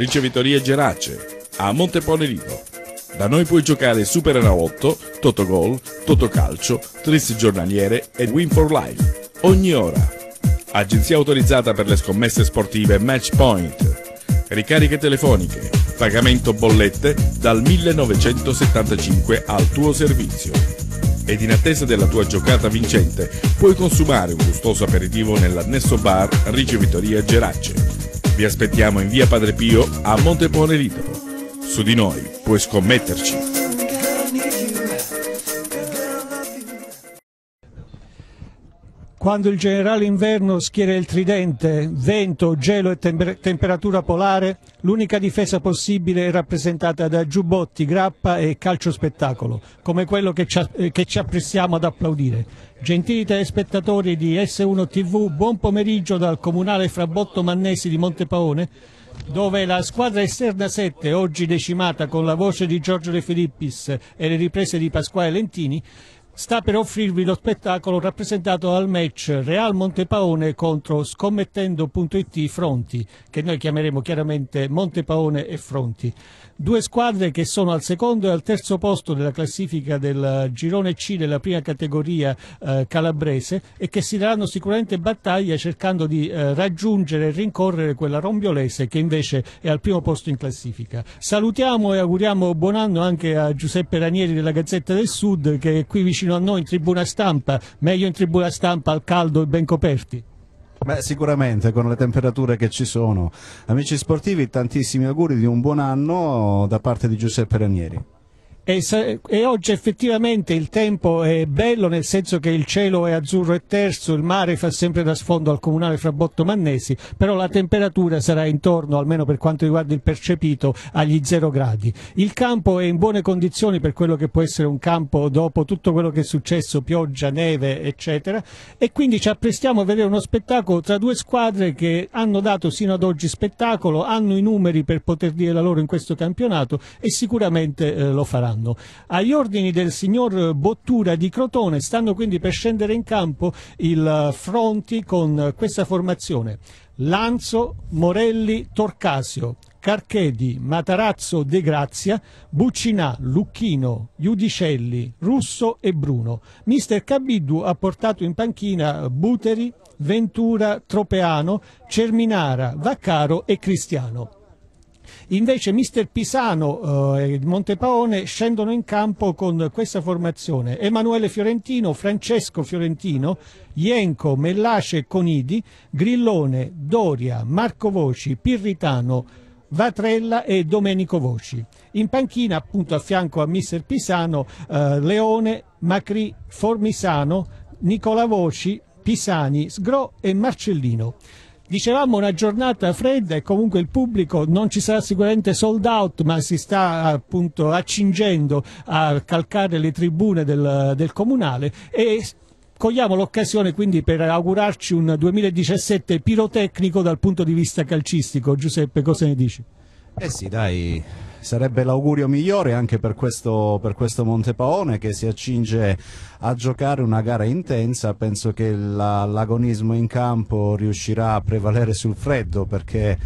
ricevitoria Gerace, a Montepone Lido. Da noi puoi giocare Super Enalotto, Totogol, Totocalcio, Tris Giornaliere e Win for Life. Ogni ora. Agenzia autorizzata per le scommesse sportive Matchpoint. Ricariche telefoniche, pagamento bollette dal 1975 al tuo servizio. Ed in attesa della tua giocata vincente puoi consumare un gustoso aperitivo nell'annesso bar Ricevitoria Gerace vi aspettiamo in via Padre Pio a Montepone Litoro. Su di noi puoi scommetterci. quando il generale inverno schiera il tridente, vento, gelo e temper temperatura polare, l'unica difesa possibile è rappresentata da giubbotti, grappa e calcio spettacolo, come quello che ci, che ci apprestiamo ad applaudire. Gentili telespettatori di S1 TV, buon pomeriggio dal comunale Frabotto Mannesi di Montepaone, dove la squadra esterna 7, oggi decimata con la voce di Giorgio De Filippis e le riprese di Pasquale Lentini, sta per offrirvi lo spettacolo rappresentato dal match Real Montepaone contro scommettendo.it Fronti, che noi chiameremo chiaramente Montepaone e Fronti. Due squadre che sono al secondo e al terzo posto della classifica del girone C della prima categoria eh, calabrese e che si daranno sicuramente battaglia cercando di eh, raggiungere e rincorrere quella rombiolese che invece è al primo posto in classifica. Salutiamo e auguriamo buon anno anche a Giuseppe Ranieri della Gazzetta del Sud che è qui vicino vicino a noi in tribuna stampa, meglio in tribuna stampa al caldo e ben coperti. Beh, sicuramente con le temperature che ci sono. Amici sportivi, tantissimi auguri di un buon anno da parte di Giuseppe Ranieri. E, e, oggi effettivamente il tempo è bello nel senso che il cielo è azzurro e terzo, il mare fa sempre da sfondo al comunale fra Botto Mannesi, però la temperatura sarà intorno, almeno per quanto riguarda il percepito, agli zero gradi. Il campo è in buone condizioni per quello che può essere un campo dopo tutto quello che è successo, pioggia, neve, eccetera, e quindi ci apprestiamo a vedere uno spettacolo tra due squadre che hanno dato sino ad oggi spettacolo, hanno i numeri per poter dire la loro in questo campionato e sicuramente eh, lo faranno quest'anno. Agli ordini del signor Bottura di Crotone stanno quindi per scendere in campo il Fronti con questa formazione. Lanzo, Morelli, Torcasio, Carchedi, Matarazzo, De Grazia, Buccinà, Lucchino, Iudicelli, Russo e Bruno. Mister Cabiddu ha portato in panchina Buteri, Ventura, Tropeano, Cerminara, Vaccaro e Cristiano. Invece mister Pisano eh, e Montepaone scendono in campo con questa formazione. Emanuele Fiorentino, Francesco Fiorentino, Ienco, Mellace Conidi, Grillone, Doria, Marco Voci, Pirritano, Vatrella e Domenico Voci. In panchina, appunto a fianco a mister Pisano, eh, Leone, Macri, Formisano, Nicola Voci, Pisani, Sgro e Marcellino dicevamo una giornata fredda e comunque il pubblico non ci sarà sicuramente sold out ma si sta appunto accingendo a calcare le tribune del, del comunale e cogliamo l'occasione quindi per augurarci un 2017 pirotecnico dal punto di vista calcistico Giuseppe cosa ne dici? Eh sì dai sarebbe l'augurio migliore anche per questo, per questo Montepaone che si accinge a giocare una gara intensa, penso che l'agonismo in campo riuscirà a prevalere sul freddo perché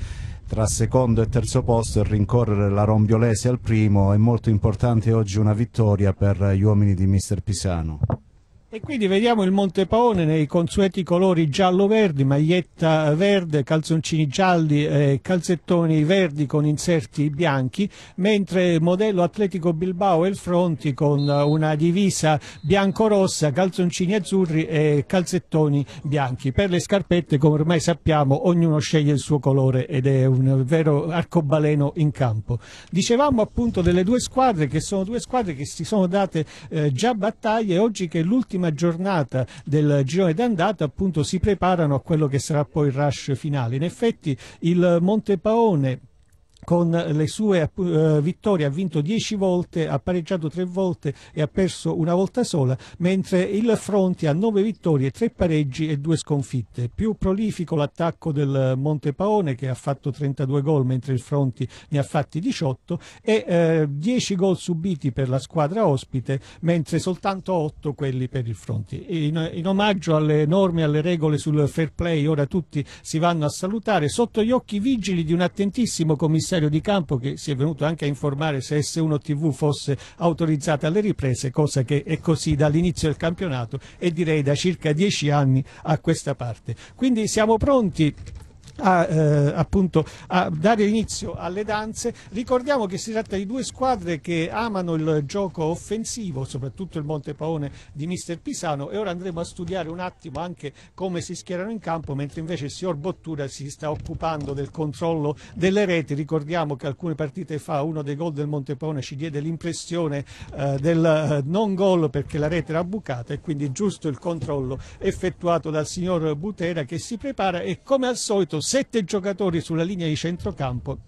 tra secondo e terzo posto e rincorrere la Rombiolese al primo è molto importante oggi una vittoria per gli uomini di mister Pisano. E quindi vediamo il Monte Paone nei consueti colori giallo-verdi, maglietta verde, calzoncini gialli, eh, calzettoni verdi con inserti bianchi, mentre il modello Atletico Bilbao è il Fronti con una divisa bianco-rossa, calzoncini azzurri e calzettoni bianchi. Per le scarpette, come ormai sappiamo, ognuno sceglie il suo colore ed è un vero arcobaleno in campo. Dicevamo appunto delle due squadre che sono due squadre che si sono date eh, già battaglie, oggi che l'ultima prima giornata del girone d'andata appunto si preparano a quello che sarà poi il rush finale. In effetti il Monte Montepaone con le sue eh, vittorie ha vinto 10 volte, ha pareggiato 3 volte e ha perso una volta sola, mentre il Fronti ha 9 vittorie, 3 pareggi e 2 sconfitte. Più prolifico l'attacco del Monte Paone che ha fatto 32 gol mentre il Fronti ne ha fatti 18 e eh, 10 gol subiti per la squadra ospite mentre soltanto 8 quelli per il Fronti. In, in omaggio alle norme e alle regole sul fair play ora tutti si vanno a salutare sotto gli occhi vigili di un attentissimo commissario commissario di campo che si è venuto anche a informare se S1 TV fosse autorizzata alle riprese, cosa che è così dall'inizio del campionato e direi da circa dieci anni a questa parte. Quindi siamo pronti a, eh, appunto, a dare inizio alle danze. Ricordiamo che si tratta di due squadre che amano il gioco offensivo, soprattutto il Monte Paone di mister Pisano e ora andremo a studiare un attimo anche come si schierano in campo, mentre invece il signor Bottura si sta occupando del controllo delle reti. Ricordiamo che alcune partite fa uno dei gol del Monte Paone ci diede l'impressione eh, del eh, non gol perché la rete era bucata e quindi giusto il controllo effettuato dal signor Butera che si prepara e come al solito sette giocatori sulla linea di centrocampo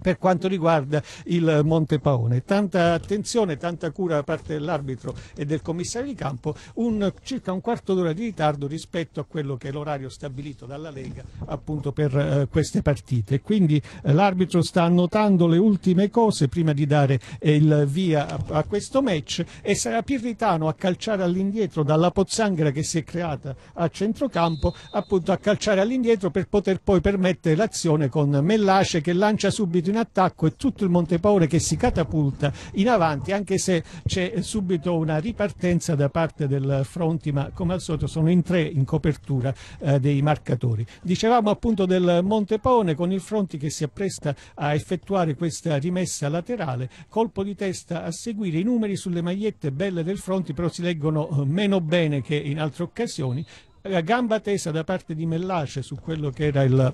per quanto riguarda il Monte Paone. Tanta attenzione, tanta cura da parte dell'arbitro e del commissario di campo, un, circa un quarto d'ora di ritardo rispetto a quello che è l'orario stabilito dalla Lega appunto per eh, queste partite. Quindi eh, l'arbitro sta annotando le ultime cose prima di dare eh, il via a, a, questo match e sarà Pirritano a calciare all'indietro dalla pozzanghera che si è creata a centrocampo, appunto a calciare all'indietro per poter poi permettere l'azione con Mellace che lancia subito di un attacco e tutto il Monte Montepaure che si catapulta in avanti anche se c'è subito una ripartenza da parte del Fronti ma come al solito sono in tre in copertura eh, dei marcatori. Dicevamo appunto del Monte Paone con il Fronti che si appresta a effettuare questa rimessa laterale, colpo di testa a seguire, i numeri sulle magliette belle del Fronti però si leggono eh, meno bene che in altre occasioni, gamba tesa da parte di Mellace su quello che era il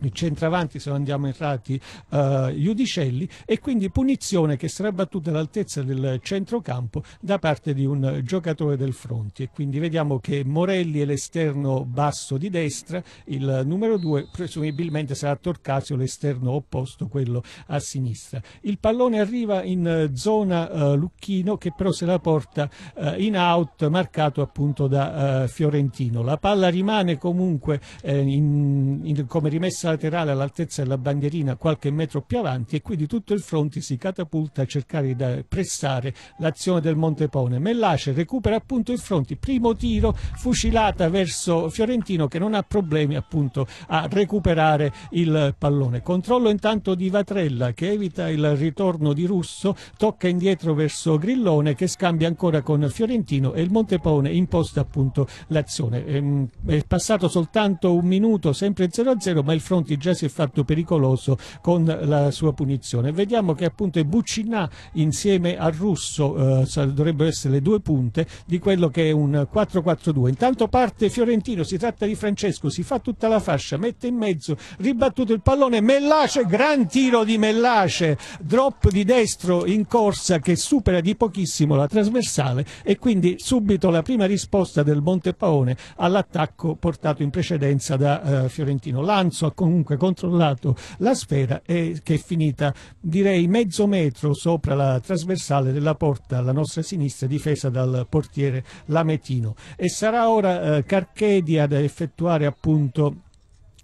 il centravanti se andiamo errati uh, eh, Iudicelli e quindi punizione che sarà battuta all'altezza del centrocampo da parte di un giocatore del Fronti e quindi vediamo che Morelli è l'esterno basso di destra il numero 2 presumibilmente sarà Torcasio l'esterno opposto quello a sinistra il pallone arriva in eh, zona uh, Lucchino che però se la porta uh, in out marcato appunto da Fiorentino la palla rimane comunque in, in, come rimessa rimessa laterale all'altezza della bandierina qualche metro più avanti e quindi tutto il fronte si catapulta a cercare di prestare l'azione del Montepone. Mellace recupera appunto il fronte, primo tiro, fucilata verso Fiorentino che non ha problemi appunto a recuperare il pallone. Controllo intanto di Vatrella che evita il ritorno di Russo, tocca indietro verso Grillone che scambia ancora con Fiorentino e il Montepone imposta appunto l'azione. Ehm, è passato soltanto un minuto, sempre 0-0, ma il fronte confronti già si è fatto pericoloso con la sua punizione. Vediamo che appunto è Buccinà insieme al Russo eh, dovrebbero essere le due punte di quello che è un 4-4-2. Intanto parte Fiorentino, si tratta di Francesco, si fa tutta la fascia, mette in mezzo, ribattuto il pallone, Mellace, gran tiro di Mellace, drop di destro in corsa che supera di pochissimo la trasversale e quindi subito la prima risposta del Montepaone all'attacco portato in precedenza da eh, Fiorentino. Lanzo a comunque controllato la sfera e che è finita direi mezzo metro sopra la trasversale della porta alla nostra sinistra difesa dal portiere Lametino e sarà ora eh, Carchedia ad effettuare appunto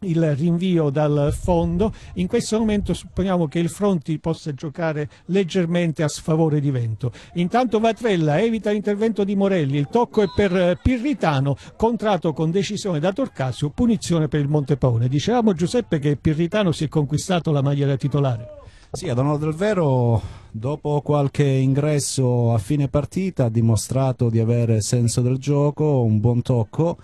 il rinvio dal fondo. In questo momento supponiamo che il Fronti possa giocare leggermente a sfavore di vento. Intanto Vatrella evita l'intervento di Morelli, il tocco è per eh, Pirritano, contratto con decisione da Torcasio, punizione per il Montepaone. Dicevamo Giuseppe che Pirritano si è conquistato la maglia da titolare. Sì, ad onore del vero, dopo qualche ingresso a fine partita ha dimostrato di avere senso del gioco, un buon tocco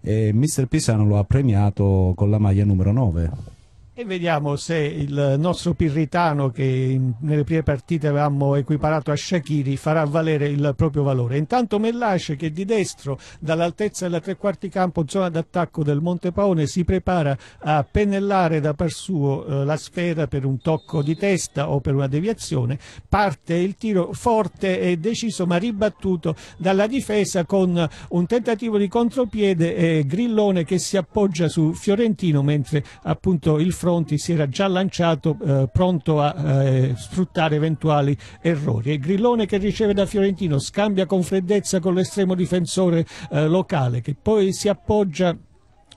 e Mr. Pisano lo ha premiato con la maglia numero 9. E vediamo se il nostro Pirritano, che in, nelle prime partite avevamo equiparato a Shakiri, farà valere il proprio valore. Intanto Mellace, che di destro, dall'altezza della tre quarti campo, zona d'attacco del Monte Paone, si prepara a pennellare da par suo eh, la sfera per un tocco di testa o per una deviazione. Parte il tiro forte e deciso, ma ribattuto dalla difesa con un tentativo di contropiede e Grillone che si appoggia su Fiorentino, mentre appunto il fronte fronti si era già lanciato eh, pronto a eh, sfruttare eventuali errori. E Grillone che riceve da Fiorentino scambia con freddezza con l'estremo difensore eh, locale che poi si appoggia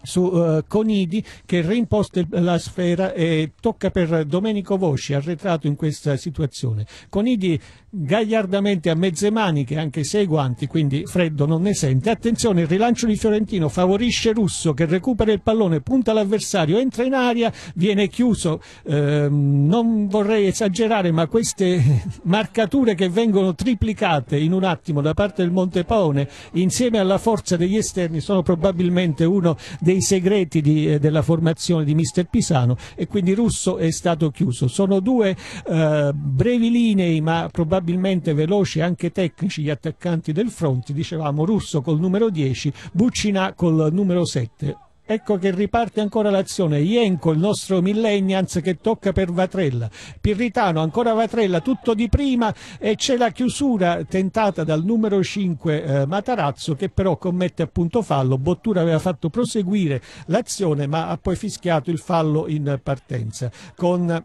su uh, Conidi che reimposta la sfera e tocca per Domenico Vosci arretrato in questa situazione Conidi gagliardamente a mezze maniche anche sei guanti quindi freddo non ne sente attenzione il rilancio di Fiorentino favorisce Russo che recupera il pallone punta l'avversario entra in aria viene chiuso eh, non vorrei esagerare ma queste marcature che vengono triplicate in un attimo da parte del Montepaone insieme alla forza degli esterni sono probabilmente uno dei dei segreti di, eh, della formazione di mister Pisano e quindi Russo è stato chiuso. Sono due eh, brevi linee ma probabilmente veloci anche tecnici gli attaccanti del fronte, dicevamo Russo col numero 10, Buccina col numero 7. Ecco che riparte ancora l'azione. Ienco, il nostro Millennials, che tocca per Vatrella. Pirritano, ancora Vatrella, tutto di prima e c'è la chiusura tentata dal numero 5 eh, Matarazzo che però commette appunto fallo. Bottura aveva fatto proseguire l'azione ma ha poi fischiato il fallo in partenza. Con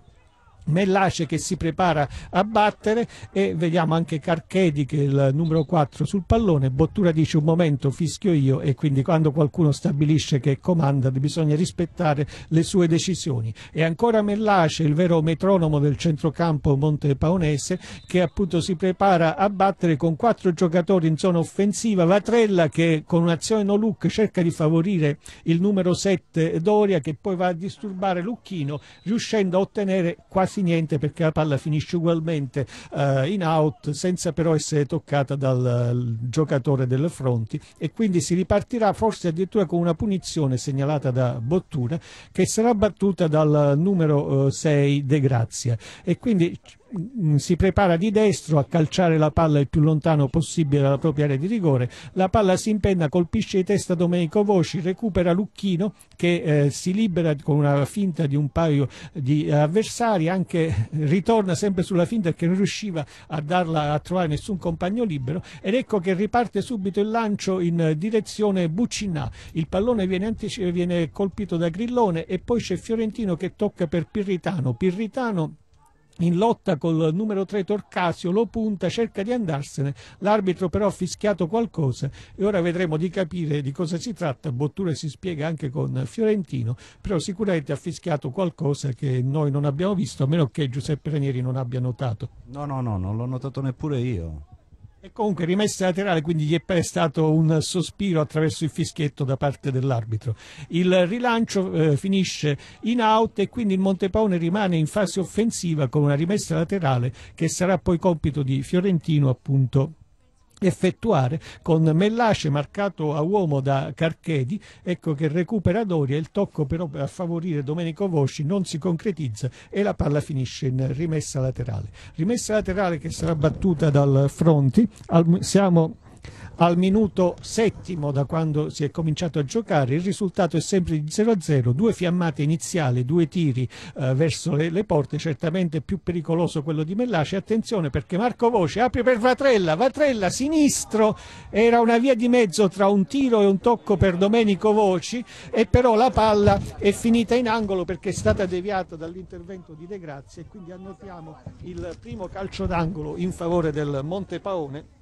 Mellace che si prepara a battere e vediamo anche Carchedi che è il numero 4 sul pallone Bottura dice un momento fischio io e quindi quando qualcuno stabilisce che comanda bisogna rispettare le sue decisioni e ancora Mellace il vero metronomo del centrocampo montepaonese che appunto si prepara a battere con quattro giocatori in zona offensiva Vatrella che con un'azione no look cerca di favorire il numero 7 Doria che poi va a disturbare Lucchino riuscendo a ottenere quasi farsi niente perché la palla finisce ugualmente eh, in out senza però essere toccata dal eh, giocatore delle fronti e quindi si ripartirà forse addirittura con una punizione segnalata da Bottura che sarà battuta dal numero 6 eh, De Grazia e quindi Mm, si prepara di destro a calciare la palla il più lontano possibile dalla propria area di rigore, la palla si impenna, colpisce di testa Domenico Voci, recupera Lucchino che eh, si libera con una finta di un paio di avversari, anche ritorna sempre sulla finta perché non riusciva a darla a trovare nessun compagno libero ed ecco che riparte subito il lancio in direzione Buccinà, il pallone viene, viene colpito da Grillone e poi c'è Fiorentino che tocca per Pirritano, Pirritano in lotta col numero 3 Torcasio lo punta, cerca di andarsene l'arbitro però ha fischiato qualcosa e ora vedremo di capire di cosa si tratta Bottura si spiega anche con Fiorentino però sicuramente ha fischiato qualcosa che noi non abbiamo visto a meno che Giuseppe Ranieri non abbia notato no no no non l'ho notato neppure io e comunque rimessa laterale, quindi gli è stato un sospiro attraverso il fischietto da parte dell'arbitro. Il rilancio eh, finisce in out e quindi il Montepone rimane in fase offensiva con una rimessa laterale che sarà poi compito di Fiorentino appunto effettuare con Mellace marcato a uomo da Carchedi ecco che recupera Doria il tocco però a favorire Domenico Vosci non si concretizza e la palla finisce in rimessa laterale rimessa laterale che sarà battuta dal Fronti siamo al minuto settimo da quando si è cominciato a giocare il risultato è sempre di 0-0, due fiammate iniziali, due tiri eh, verso le, le, porte, certamente più pericoloso quello di Mellace, attenzione perché Marco Voce apre per Vatrella, Vatrella sinistro, era una via di mezzo tra un tiro e un tocco per Domenico Voci e però la palla è finita in angolo perché è stata deviata dall'intervento di De Grazia e quindi annotiamo il primo calcio d'angolo in favore del Monte Paone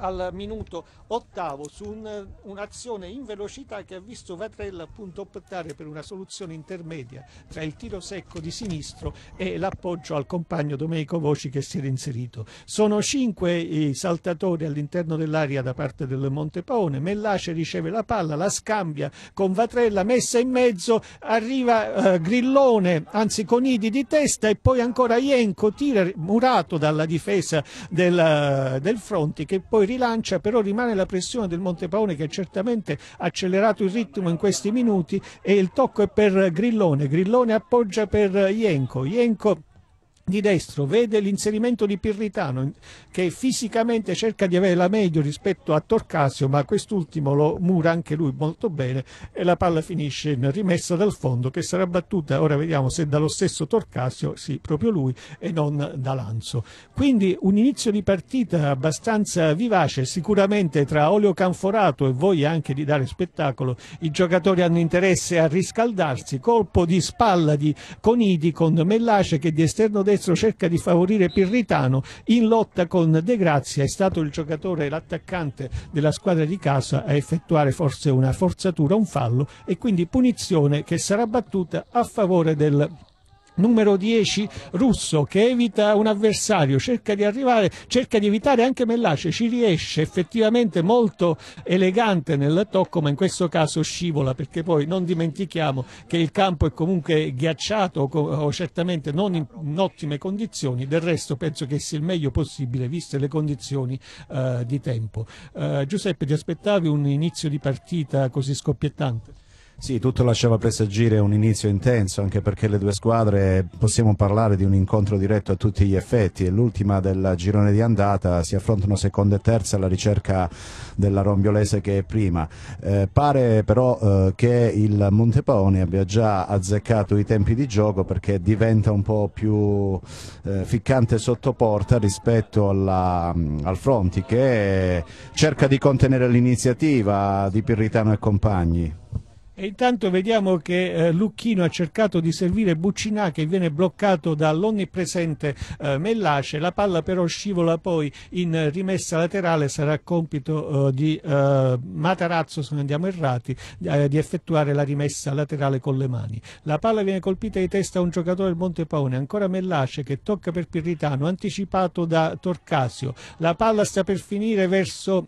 al minuto ottavo su un, un'azione in velocità che ha visto Vatrella appunto optare per una soluzione intermedia tra il tiro secco di sinistro e l'appoggio al compagno Domenico Voci che si era inserito. Sono cinque i saltatori all'interno dell'aria da parte del Monte Paone, Mellace riceve la palla, la scambia con Vatrella, messa in mezzo, arriva eh, Grillone, anzi Conidi di testa e poi ancora Ienco, tira murato dalla difesa del, eh, del Fronti che poi rilancia, però rimane la pressione del Montepaone che ha certamente accelerato il ritmo in questi minuti e il tocco è per Grillone, Grillone appoggia per Ienco, Ienco di destro vede l'inserimento di Pirritano che fisicamente cerca di avere la meglio rispetto a Torcasio ma quest'ultimo lo mura anche lui molto bene e la palla finisce in rimessa dal fondo che sarà battuta ora vediamo se dallo stesso Torcasio sì proprio lui e non da Lanzo quindi un inizio di partita abbastanza vivace sicuramente tra Olio Canforato e voi anche di dare spettacolo i giocatori hanno interesse a riscaldarsi colpo di spalla di Conidi con Mellace che di esterno adesso cerca di favorire Pirritano in lotta con De Grazia è stato il giocatore l'attaccante della squadra di casa a effettuare forse una forzatura un fallo e quindi punizione che sarà battuta a favore del numero 10 russo che evita un avversario, cerca di arrivare, cerca di evitare anche Mellace, ci riesce effettivamente molto elegante nel tocco, ma in questo caso scivola perché poi non dimentichiamo che il campo è comunque ghiacciato o certamente non in, ottime condizioni, del resto penso che sia il meglio possibile viste le condizioni uh, di tempo. Uh, Giuseppe ti aspettavi un inizio di partita così scoppiettante? Sì, tutto lasciava presagire un inizio intenso, anche perché le due squadre possiamo parlare di un incontro diretto a tutti gli effetti. E l'ultima del girone di andata, si affrontano seconda e terza alla ricerca della Rombiolese che è prima. Eh, pare però eh, che il Montepaone abbia già azzeccato i tempi di gioco perché diventa un po' più eh, ficcante sotto porta rispetto alla, mm, al Fronti che cerca di contenere l'iniziativa di Pirritano e compagni. E intanto vediamo che eh, Lucchino ha cercato di servire Buccinà che viene bloccato dall'onnipresente eh, Mellace, la palla però scivola poi in rimessa laterale, sarà compito eh, di eh, Matarazzo se non andiamo errati eh, di effettuare la rimessa laterale con le mani. La palla viene colpita di testa a un giocatore del Montepaone, ancora Mellace che tocca per Pirritano, anticipato da Torcasio. La palla sta per finire verso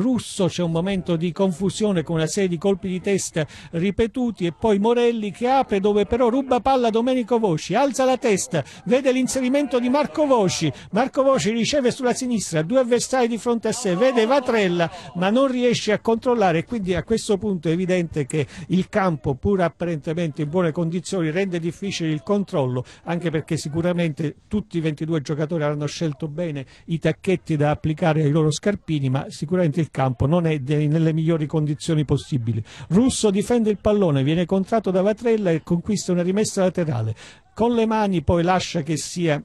Russo, c'è un momento di confusione con una serie di colpi di testa ripetuti e poi Morelli che apre dove però ruba palla Domenico Voci, alza la testa, vede l'inserimento di Marco Voci, Marco Voci riceve sulla sinistra, due avversari di fronte a sé, vede Vatrella ma non riesce a controllare quindi a questo punto è evidente che il campo pur apparentemente in buone condizioni rende difficile il controllo anche perché sicuramente tutti i 22 giocatori hanno scelto bene i tacchetti da applicare ai loro scarpini ma sicuramente il il campo, non è nelle migliori condizioni possibili. Russo difende il pallone, viene contratto da Vatrella e conquista una rimessa laterale. Con le mani poi lascia che sia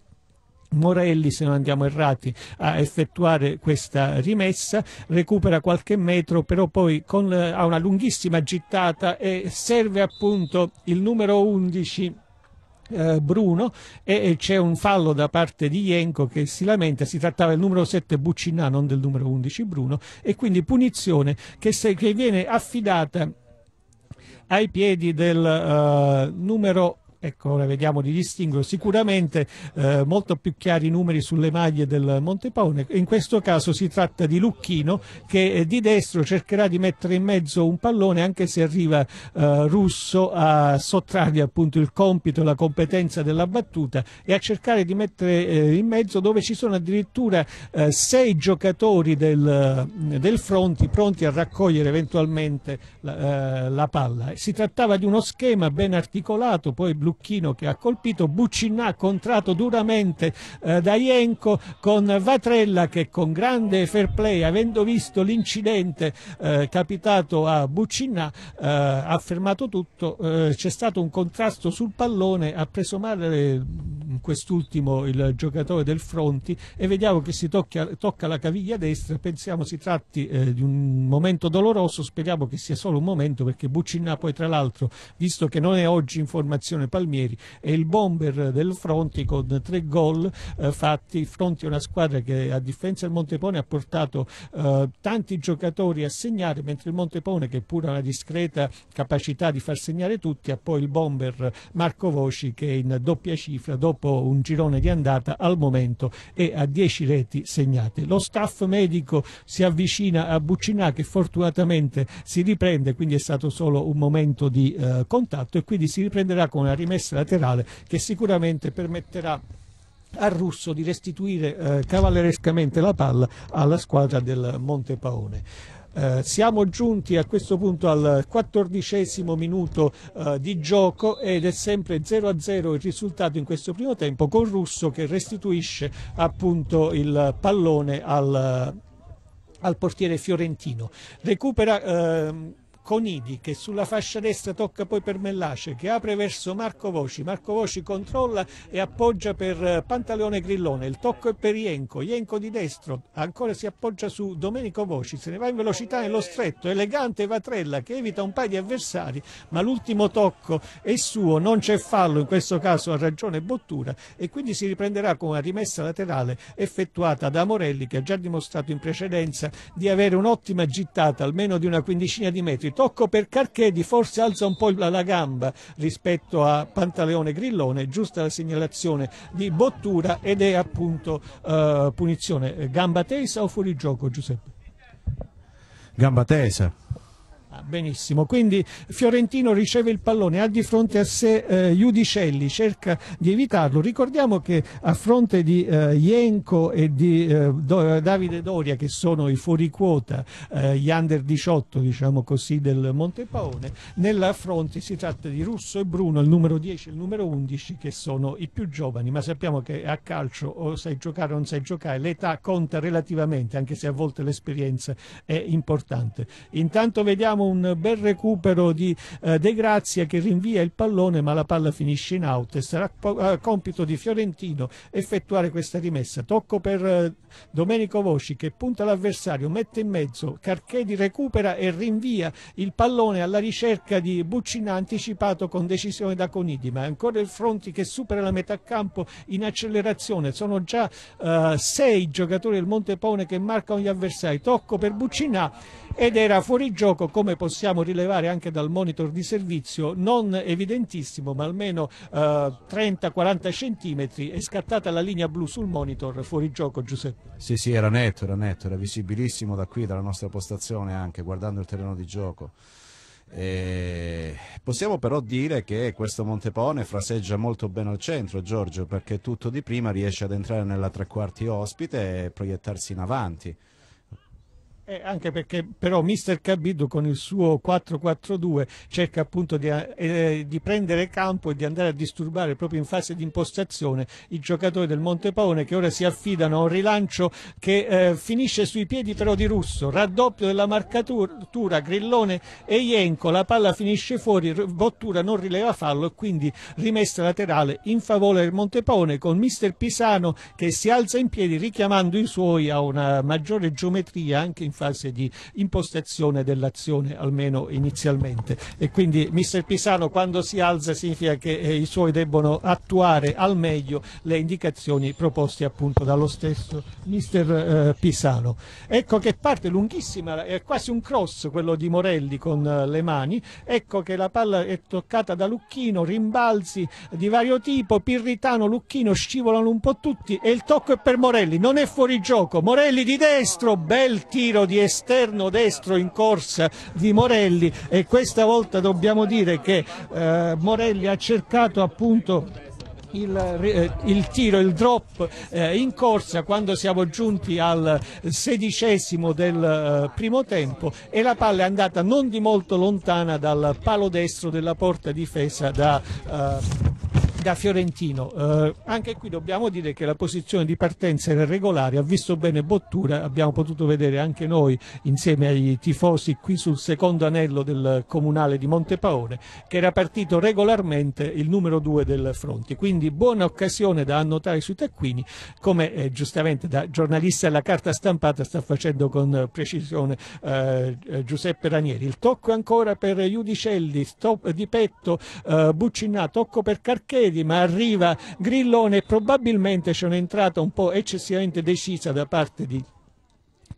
Morelli, se non andiamo errati, a effettuare questa rimessa, recupera qualche metro, però poi con, eh, ha una lunghissima gittata e serve appunto il numero 11 eh, Bruno e, e c'è un fallo da parte di Jenko che si lamenta, si trattava del numero 7 Buccinà, non del numero 11 Bruno e quindi punizione che, se, che viene affidata ai piedi del uh, numero Ecco, ora vediamo di distinguere sicuramente eh, molto più chiari i numeri sulle maglie del Montepaone. In questo caso si tratta di Lucchino che eh, di destro cercherà di mettere in mezzo un pallone anche se arriva eh, Russo a sottrargli appunto il compito, la competenza della battuta e a cercare di mettere eh, in mezzo dove ci sono addirittura eh, sei giocatori del, del, Fronti pronti a raccogliere eventualmente la, eh, la palla. Si trattava di uno schema ben articolato, poi Blu Lucchino che ha colpito, Buccinà contrato duramente eh, da Ienco con Vatrella che con grande fair play, avendo visto l'incidente eh, capitato a Buccinà, eh, ha fermato tutto, eh, c'è stato un contrasto sul pallone, ha preso male mm, quest'ultimo il giocatore del Fronti e vediamo che si tocca, tocca la caviglia destra, pensiamo si tratti eh, di un momento doloroso, speriamo che sia solo un momento perché Buccinà poi tra l'altro, visto che non è oggi in formazione pallone, Palmieri e il bomber del Fronti con tre gol eh, fatti. Fronti è una squadra che a differenza del Montepone ha portato eh, tanti giocatori a segnare, mentre il Montepone che pure ha una discreta capacità di far segnare tutti, ha poi il bomber Marco Voci che è in doppia cifra dopo un girone di andata al momento è a 10 reti segnate. Lo staff medico si avvicina a Buccinà che fortunatamente si riprende, quindi è stato solo un momento di eh, contatto e quindi si riprenderà con una rimessa rimessa laterale che sicuramente permetterà al russo di restituire eh, cavallerescamente la palla alla squadra del Monte Paone. Eh, siamo giunti a questo punto al quattordicesimo minuto eh, di gioco ed è sempre 0-0 a il risultato in questo primo tempo con Russo che restituisce appunto il pallone al, al portiere fiorentino. Recupera ehm, Conidi che sulla fascia destra tocca poi per Mellace che apre verso Marco Voci, Marco Voci controlla e appoggia per eh, Pantaleone Grillone, il tocco è per Ienco, Ienco di destro, ancora si appoggia su Domenico Voci, se ne va in velocità nello stretto, elegante Vatrella che evita un paio di avversari, ma l'ultimo tocco è suo, non c'è fallo, in questo caso ha ragione Bottura e quindi si riprenderà con una rimessa laterale effettuata da Morelli che ha già dimostrato in precedenza di avere un'ottima gittata, almeno di una quindicina di metri, tocco per Carchedi, forse alza un po' la, la gamba rispetto a Pantaleone Grillone, giusta la segnalazione di Bottura ed è appunto eh, punizione. Gamba tesa o fuori gioco Giuseppe? Gamba tesa. Ah, benissimo, quindi Fiorentino riceve il pallone, ha di fronte a sé eh, Judicelli, cerca di evitarlo. Ricordiamo che a fronte di eh, Jenko e di eh, Do Davide Doria, che sono i fuoriquota, eh, gli under 18 diciamo così, del Montepaone, nella fronte si tratta di Russo e Bruno, il numero 10 e il numero 11, che sono i più giovani, ma sappiamo che a calcio o sai giocare o non sai giocare, l'età conta relativamente, anche se a volte l'esperienza è importante. Intanto vediamo abbiamo un bel recupero di eh, De Grazia che rinvia il pallone ma la palla finisce in out e sarà eh, compito di Fiorentino effettuare questa rimessa tocco per eh, Domenico Voci che punta l'avversario mette in mezzo Carchedi recupera e rinvia il pallone alla ricerca di Buccina anticipato con decisione da Conidi ma ancora il Fronti che supera la metà campo in accelerazione sono già eh, sei giocatori del Montepone che marcano gli avversari tocco per Buccina ed era fuori gioco come possiamo rilevare anche dal monitor di servizio non evidentissimo ma almeno eh, 30-40 centimetri è scattata la linea blu sul monitor fuori gioco Giuseppe sì sì era netto era netto era visibilissimo da qui dalla nostra postazione anche guardando il terreno di gioco eh, possiamo però dire che questo Montepone fraseggia molto bene al centro, Giorgio, perché tutto di prima riesce ad entrare nella tre quarti ospite e proiettarsi in avanti. Eh, anche perché però Mr. Cabido con il suo 4-4-2 cerca appunto di, eh, eh, di, prendere campo e di andare a disturbare proprio in fase di impostazione i giocatori del Montepaone che ora si affidano a un rilancio che eh, finisce sui piedi però di Russo, raddoppio della marcatura, Grillone e Ienco, la palla finisce fuori, Bottura non rileva fallo e quindi rimessa laterale in favore del Montepaone con Mr. Pisano che si alza in piedi richiamando i suoi a una maggiore geometria anche in fase di impostazione dell'azione almeno inizialmente e quindi mister Pisano quando si alza significa che eh, i suoi debbono attuare al meglio le indicazioni proposte appunto dallo stesso mister eh, Pisano. Ecco che parte lunghissima, è quasi un cross quello di Morelli con eh, le mani, ecco che la palla è toccata da Lucchino, rimbalzi di vario tipo, Pirritano, Lucchino scivolano un po' tutti e il tocco è per Morelli, non è fuori gioco, Morelli di destro, bel tiro di di esterno destro in corsa di Morelli e questa volta dobbiamo dire che eh, Morelli ha cercato appunto il, eh, il, tiro, il drop eh, in corsa quando siamo giunti al sedicesimo del eh, primo tempo e la palla è andata non di molto lontana dal palo destro della porta difesa da... Eh da Fiorentino. Eh, anche qui dobbiamo dire che la posizione di partenza era regolare, ha visto bene Bottura, abbiamo potuto vedere anche noi insieme ai tifosi qui sul secondo anello del comunale di Montepaone che era partito regolarmente il numero due del fronte. Quindi buona occasione da annotare sui taccuini, come eh, giustamente da giornalista alla carta stampata sta facendo con precisione eh, eh Giuseppe Ranieri. Il tocco ancora per Iudicelli, stop di petto, eh, Buccinà, tocco per Carcheri piedi, ma arriva Grillone e probabilmente c'è un'entrata un po' eccessivamente decisa da parte di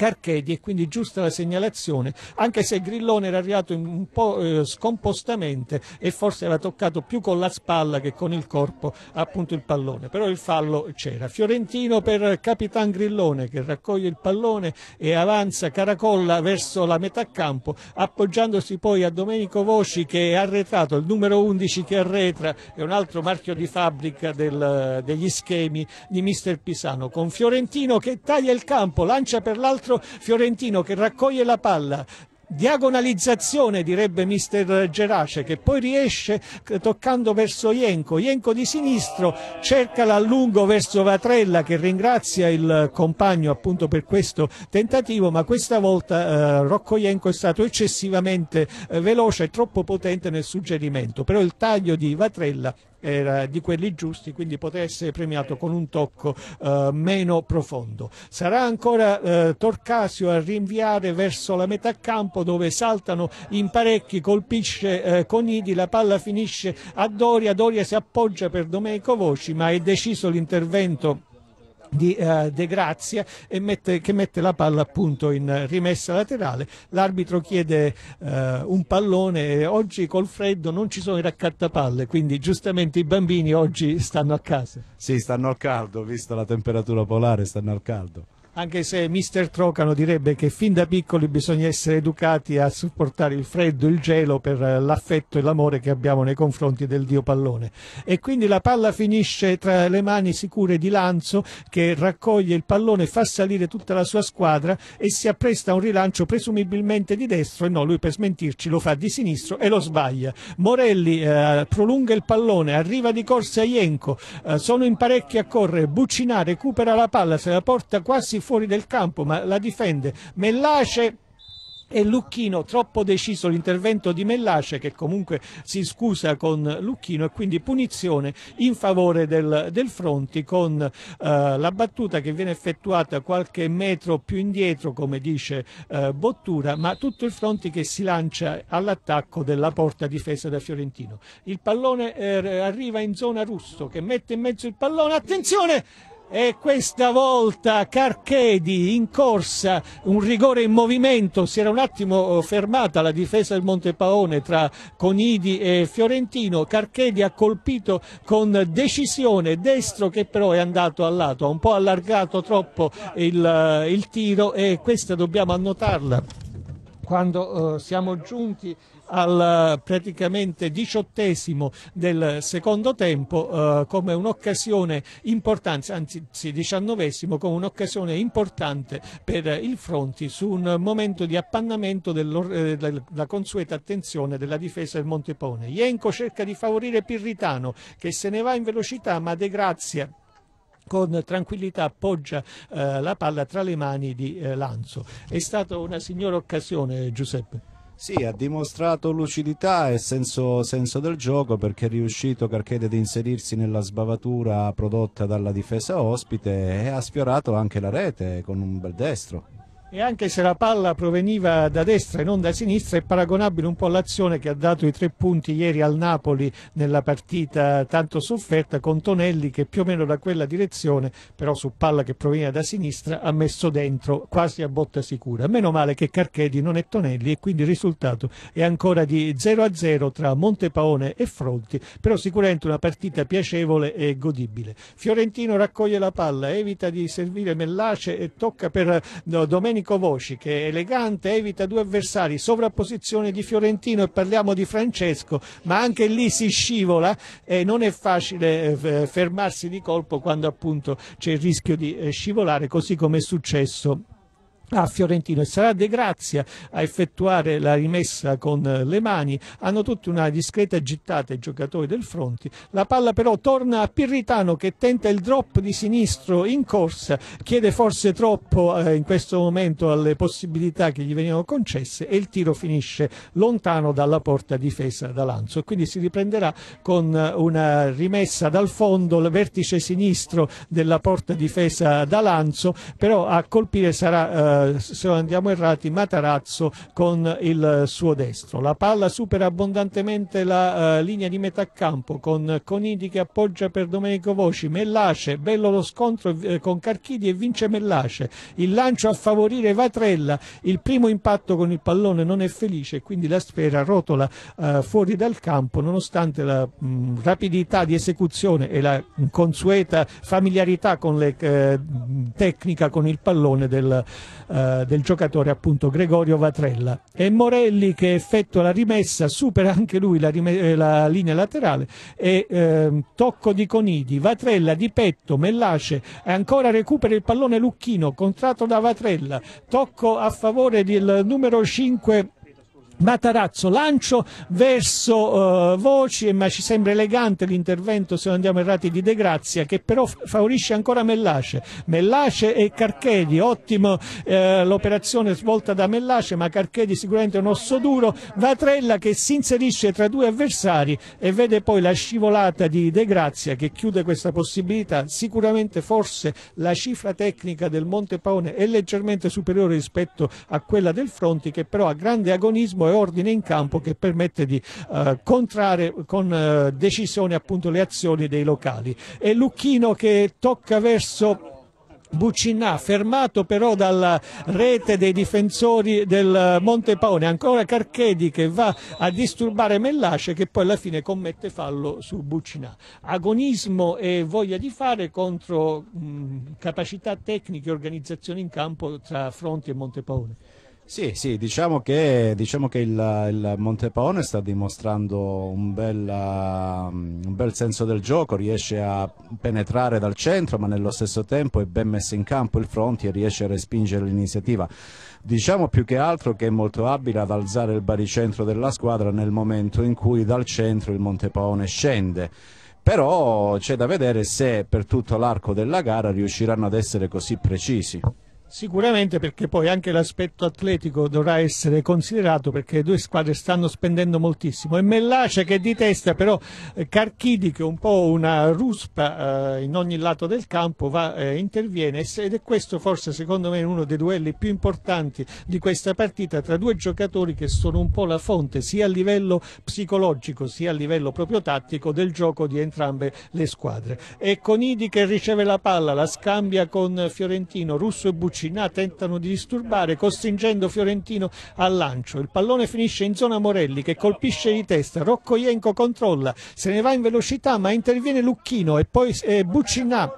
Carchedi e quindi giusta la segnalazione, anche se Grillone era arrivato un po' eh, scompostamente e forse aveva toccato più con la spalla che con il corpo appunto il pallone, però il fallo c'era. Fiorentino per Capitan Grillone che raccoglie il pallone e avanza caracolla verso la metà campo appoggiandosi poi a Domenico Voci che è arretrato, il numero 11 che arretra è un altro marchio di fabbrica del, degli schemi di mister Pisano con Fiorentino che taglia il campo, lancia per l'altro centro fiorentino che raccoglie la palla, diagonalizzazione direbbe mister Gerace che poi riesce eh, toccando verso Ienco, Ienco di sinistro cerca l'allungo verso Vatrella che ringrazia il compagno appunto per questo tentativo ma questa volta eh, Rocco Ienco è stato eccessivamente eh, veloce e troppo potente nel suggerimento però il taglio di Vatrella era di quelli giusti, quindi poteva essere premiato con un tocco eh, meno profondo. Sarà ancora eh, Torcasio a rinviare verso la metà campo dove saltano in parecchi, colpisce eh, Conidi, la palla finisce a Doria, Doria si appoggia per Domenico Voci, ma è deciso l'intervento di eh, De Grazia mette, che mette la palla appunto in rimessa laterale. L'arbitro chiede eh, un pallone. Oggi col freddo non ci sono i raccattapalle, quindi giustamente i bambini oggi stanno a casa. Sì, stanno al caldo, vista la temperatura polare, stanno al caldo anche se mister Trocano direbbe che fin da piccoli bisogna essere educati a supportare il freddo, il gelo per l'affetto e l'amore che abbiamo nei confronti del dio pallone. E quindi la palla finisce tra le mani sicure di Lanzo che raccoglie il pallone, fa salire tutta la sua squadra e si appresta a un rilancio presumibilmente di destro e no, lui per smentirci lo fa di sinistro e lo sbaglia. Morelli eh, prolunga il pallone, arriva di corsa a Ienco, eh, sono in parecchi a correre, Buccinà recupera la palla, se la porta quasi fuori del campo, ma la difende Mellace e Lucchino troppo deciso l'intervento di Mellace che comunque si scusa con Lucchino e quindi punizione in favore del, del Fronti con eh, la battuta che viene effettuata qualche metro più indietro come dice eh, Bottura ma tutto il Fronti che si lancia all'attacco della porta difesa da Fiorentino il pallone eh, arriva in zona Russo che mette in mezzo il pallone attenzione e questa volta Carchedi in corsa, un rigore in movimento, si era un attimo oh, fermata la difesa del Montepaone tra Conidi e Fiorentino, Carchedi ha colpito con decisione destro che però è andato al lato, ha un po' allargato troppo il, eh, il tiro e questa dobbiamo annotarla quando uh, siamo giunti al eh, praticamente diciottesimo del secondo tempo eh, come un'occasione importante, anzi sì, diciannovesimo, come un'occasione importante per il Fronti su un momento di appannamento eh, della consueta attenzione della difesa del Montepone. Jenko cerca di favorire Pirritano che se ne va in velocità ma De Grazia con tranquillità appoggia eh, la palla tra le mani di eh, Lanzo. È stata una signora occasione Giuseppe. Sì, ha dimostrato lucidità e senso, senso, del gioco perché è riuscito Carchede ad inserirsi nella sbavatura prodotta dalla difesa ospite e ha sfiorato anche la rete con un bel destro e anche se la palla proveniva da destra e non da sinistra è paragonabile un po' all'azione che ha dato i tre punti ieri al Napoli nella partita tanto sofferta con Tonelli che più o meno da quella direzione però su palla che proveniva da sinistra ha messo dentro quasi a botta sicura meno male che Carchedi non è Tonelli e quindi il risultato è ancora di 0 a 0 tra Montepaone e Fronti però sicuramente una partita piacevole e godibile Fiorentino raccoglie la palla evita di servire Mellace e tocca per eh, Domenico Nicovoci che è elegante, evita due avversari, sovrapposizione di Fiorentino e parliamo di Francesco, ma anche lì si scivola e non è facile eh, fermarsi di colpo quando appunto c'è il rischio di eh, scivolare così come è successo a Fiorentino e sarà De Grazia a effettuare la rimessa con eh, le mani hanno tutti una discreta gittata i giocatori del Fronti la palla però torna a Pirritano che tenta il drop di sinistro in corsa chiede forse troppo eh, in questo momento alle possibilità che gli venivano concesse e il tiro finisce lontano dalla porta difesa da Lanzo quindi si riprenderà con eh, una rimessa dal fondo il vertice sinistro della porta difesa da Lanzo però a colpire sarà eh, eh, se andiamo errati Matarazzo con il suo destro. La palla supera abbondantemente la eh, linea di metà campo con Conidi che appoggia per Domenico Voci, Mellace, bello lo scontro eh, con Carchidi e vince Mellace. Il lancio a favorire Vatrella, il primo impatto con il pallone non è felice quindi la sfera rotola eh, fuori dal campo nonostante la mh, mm, rapidità di esecuzione e la mh, consueta familiarità con le, eh, mm, tecnica con il pallone del eh, del giocatore appunto Gregorio Vatrella. E Morelli che effettua la rimessa, supera anche lui la, eh, la linea laterale e eh, tocco di Conidi, Vatrella di petto, Mellace ancora recupera il pallone Lucchino, contratto da Vatrella, tocco a favore del numero 5 Matarazzo, lancio verso uh, Voci, ma ci sembra elegante l'intervento, se non andiamo errati, di De Grazia, che però favorisce ancora Mellace. Mellace e Carchedi, ottima eh, l'operazione svolta da Mellace, ma Carchedi sicuramente è un osso duro. Vatrella che si inserisce tra due avversari e vede poi la scivolata di De Grazia che chiude questa possibilità. Sicuramente forse la cifra tecnica del Monte Paone è leggermente superiore rispetto a quella del Fronti, che però ha grande agonismo e ordine in campo che permette di eh, contrare con eh, decisione appunto le azioni dei locali. E Lucchino che tocca verso Buccinà, fermato però dalla rete dei difensori del Monte Paone, ancora Carchedi che va a disturbare Mellace che poi alla fine commette fallo su Buccinà. Agonismo e voglia di fare contro mh, capacità tecniche e organizzazione in campo tra Fronti e Monte Paone. Sì, sì, diciamo che, diciamo che il, il Montepaone sta dimostrando un bel, um, un bel, senso del gioco, riesce a penetrare dal centro ma nello stesso tempo è ben messo in campo il fronte e riesce a respingere l'iniziativa. Diciamo più che altro che è molto abile ad alzare il baricentro della squadra nel momento in cui dal centro il Montepaone scende però c'è da vedere se per tutto l'arco della gara riusciranno ad essere così precisi. Sicuramente perché poi anche l'aspetto atletico dovrà essere considerato perché le due squadre stanno spendendo moltissimo e Mellace che è di testa però eh, Carchidi che è un po' una ruspa eh, in ogni lato del campo va, eh, interviene ed è questo forse secondo me uno dei duelli più importanti di questa partita tra due giocatori che sono un po' la fonte sia a livello psicologico sia a livello proprio tattico del gioco di entrambe le squadre. E Conidi che riceve la palla, la scambia con Fiorentino, Russo e Bucci Cina tentano di disturbare costringendo Fiorentino al lancio. Il pallone finisce in zona Morelli che colpisce di testa. Rocco Ienco controlla, se ne va in velocità ma interviene Lucchino e poi eh, Buccinà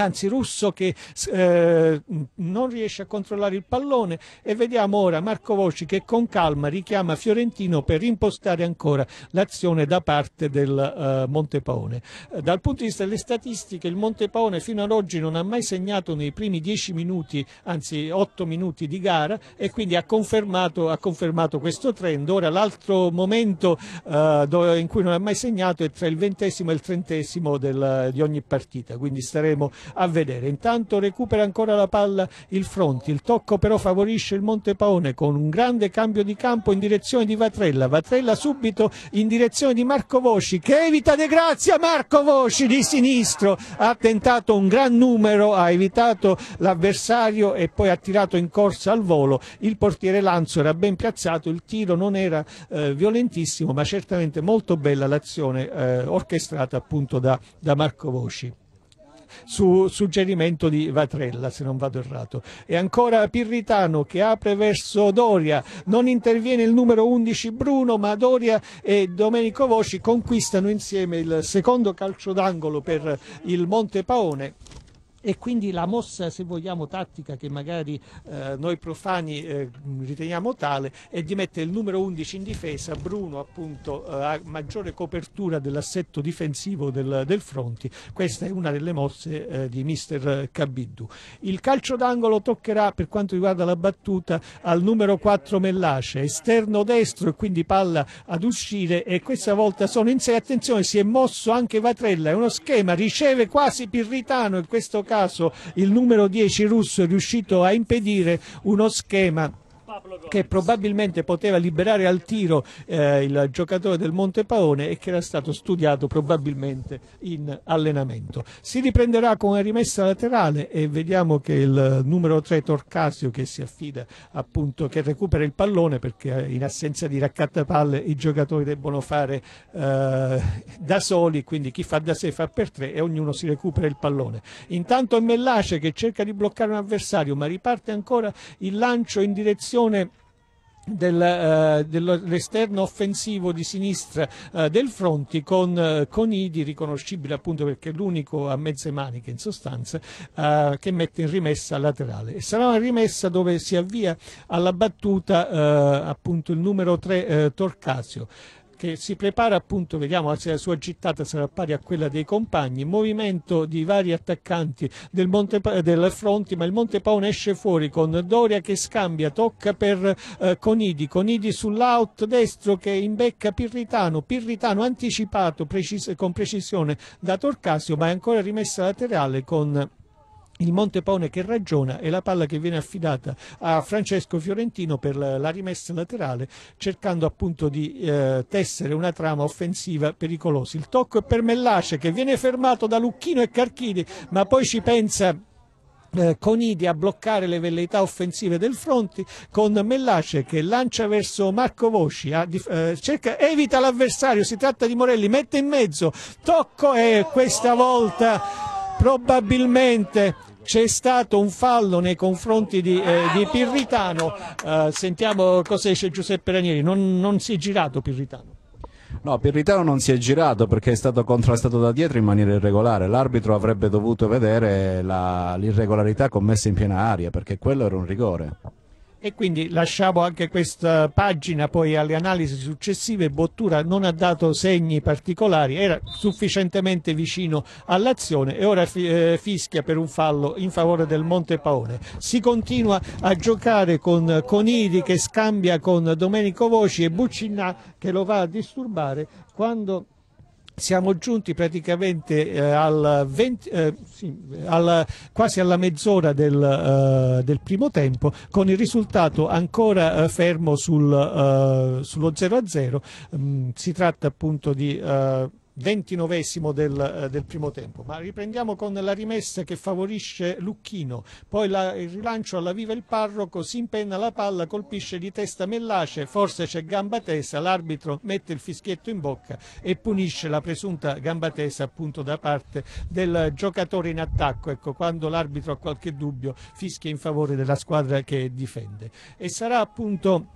anzi Russo che eh, non riesce a controllare il pallone e vediamo ora Marco Voci che con calma richiama Fiorentino per impostare ancora l'azione da parte del eh, Montepaone. Eh, dal punto di vista delle statistiche il Montepaone fino ad oggi non ha mai segnato nei primi 10 minuti, anzi 8 minuti di gara e quindi ha confermato, ha confermato questo trend. Ora l'altro momento eh, in cui non ha mai segnato è tra il ventesimo e il trentesimo del, di ogni partita, quindi staremo a vedere. Intanto recupera ancora la palla il Fronti, il tocco però favorisce il Montepaone con un grande cambio di campo in direzione di Vatrella, Vatrella subito in direzione di Marco Voci che evita De Grazia, Marco Voci di sinistro ha tentato un gran numero, ha evitato l'avversario e poi ha tirato in corsa al volo, il portiere Lanzo era ben piazzato, il tiro non era eh, violentissimo ma certamente molto bella l'azione eh, orchestrata appunto da, da Marco Voci su suggerimento di Vatrella, se non vado errato. E ancora Pirritano che apre verso Doria, non interviene il numero 11 Bruno, ma Doria e Domenico Voci conquistano insieme il secondo calcio d'angolo per il Monte Paone e quindi la mossa, se vogliamo, tattica che magari eh, noi profani eh, riteniamo tale è di mettere il numero 11 in difesa, Bruno appunto eh, ha maggiore copertura dell'assetto difensivo del, del fronte. questa è una delle mosse eh, di mister Cabiddu. Il calcio d'angolo toccherà per quanto riguarda la battuta al numero 4 Mellace, esterno destro e quindi palla ad uscire e questa volta sono in sé, attenzione si è mosso anche Vatrella, è uno schema, riceve quasi Pirritano in questo caso caso il numero 10 russo è riuscito a impedire uno schema che probabilmente poteva liberare al tiro eh, il giocatore del Monte Paone e che era stato studiato probabilmente in allenamento. Si riprenderà con una rimessa laterale e vediamo che il numero 3 Torcasio che si affida appunto che recupera il pallone perché eh, in assenza di raccattapalle i giocatori debbono fare eh, da soli, quindi chi fa da sé fa per tre e ognuno si recupera il pallone. Intanto è Mellace che cerca di bloccare un avversario ma riparte ancora il lancio in direzione gestione del, eh, dell'esterno offensivo di sinistra eh, del Fronti con eh, Conidi riconoscibile appunto perché è l'unico a mezze maniche in sostanza eh, che mette in rimessa laterale e sarà una rimessa dove si avvia alla battuta eh, appunto il numero 3 eh, Torcasio che si prepara appunto, vediamo se la sua gittata sarà pari a quella dei compagni, movimento di vari attaccanti del, Monte, del Fronti, ma il Monte Montepaone esce fuori con Doria che scambia, tocca per eh, Conidi, Conidi sull'out destro che imbecca Pirritano, Pirritano anticipato precis con precisione da Torcasio, ma è ancora rimessa laterale con il Montepone che ragiona e la palla che viene affidata a Francesco Fiorentino per la, la rimessa laterale cercando appunto di eh, tessere una trama offensiva pericolosa. Il tocco è per Mellace che viene fermato da Lucchino e Carchini ma poi ci pensa eh, Conidi a bloccare le velleità offensive del Fronti con Mellace che lancia verso Marco Voci eh, eh, cerca, evita l'avversario si tratta di Morelli, mette in mezzo tocco e questa volta probabilmente c'è stato un fallo nei confronti di, eh, di Pirritano, eh, sentiamo cosa dice Giuseppe Ranieri, non, non si è girato Pirritano. No, Pirritano non si è girato perché è stato contrastato da dietro in maniera irregolare. L'arbitro avrebbe dovuto vedere l'irregolarità commessa in piena aria perché quello era un rigore. E quindi lasciamo anche questa pagina poi alle analisi successive. Bottura non ha dato segni particolari, era sufficientemente vicino all'azione e ora eh, fischia per un fallo in favore del Monte Paone. Si continua a giocare con Conidi che scambia con Domenico Voci e Buccinà che lo va a disturbare quando siamo giunti praticamente eh, al 20, eh, sì, alla, quasi alla mezz'ora del, eh, del, primo tempo con il risultato ancora eh, fermo sul, eh, sullo 0-0. Mm, si tratta appunto di eh, 29 del, eh, del, primo tempo. Ma riprendiamo con la rimessa che favorisce Lucchino, poi la, il rilancio alla viva il parroco, si impenna la palla, colpisce di testa Mellace, forse c'è gamba tesa, l'arbitro mette il fischietto in bocca e punisce la presunta gamba tesa appunto da parte del giocatore in attacco, ecco, quando l'arbitro ha qualche dubbio fischia in favore della squadra che difende. E sarà appunto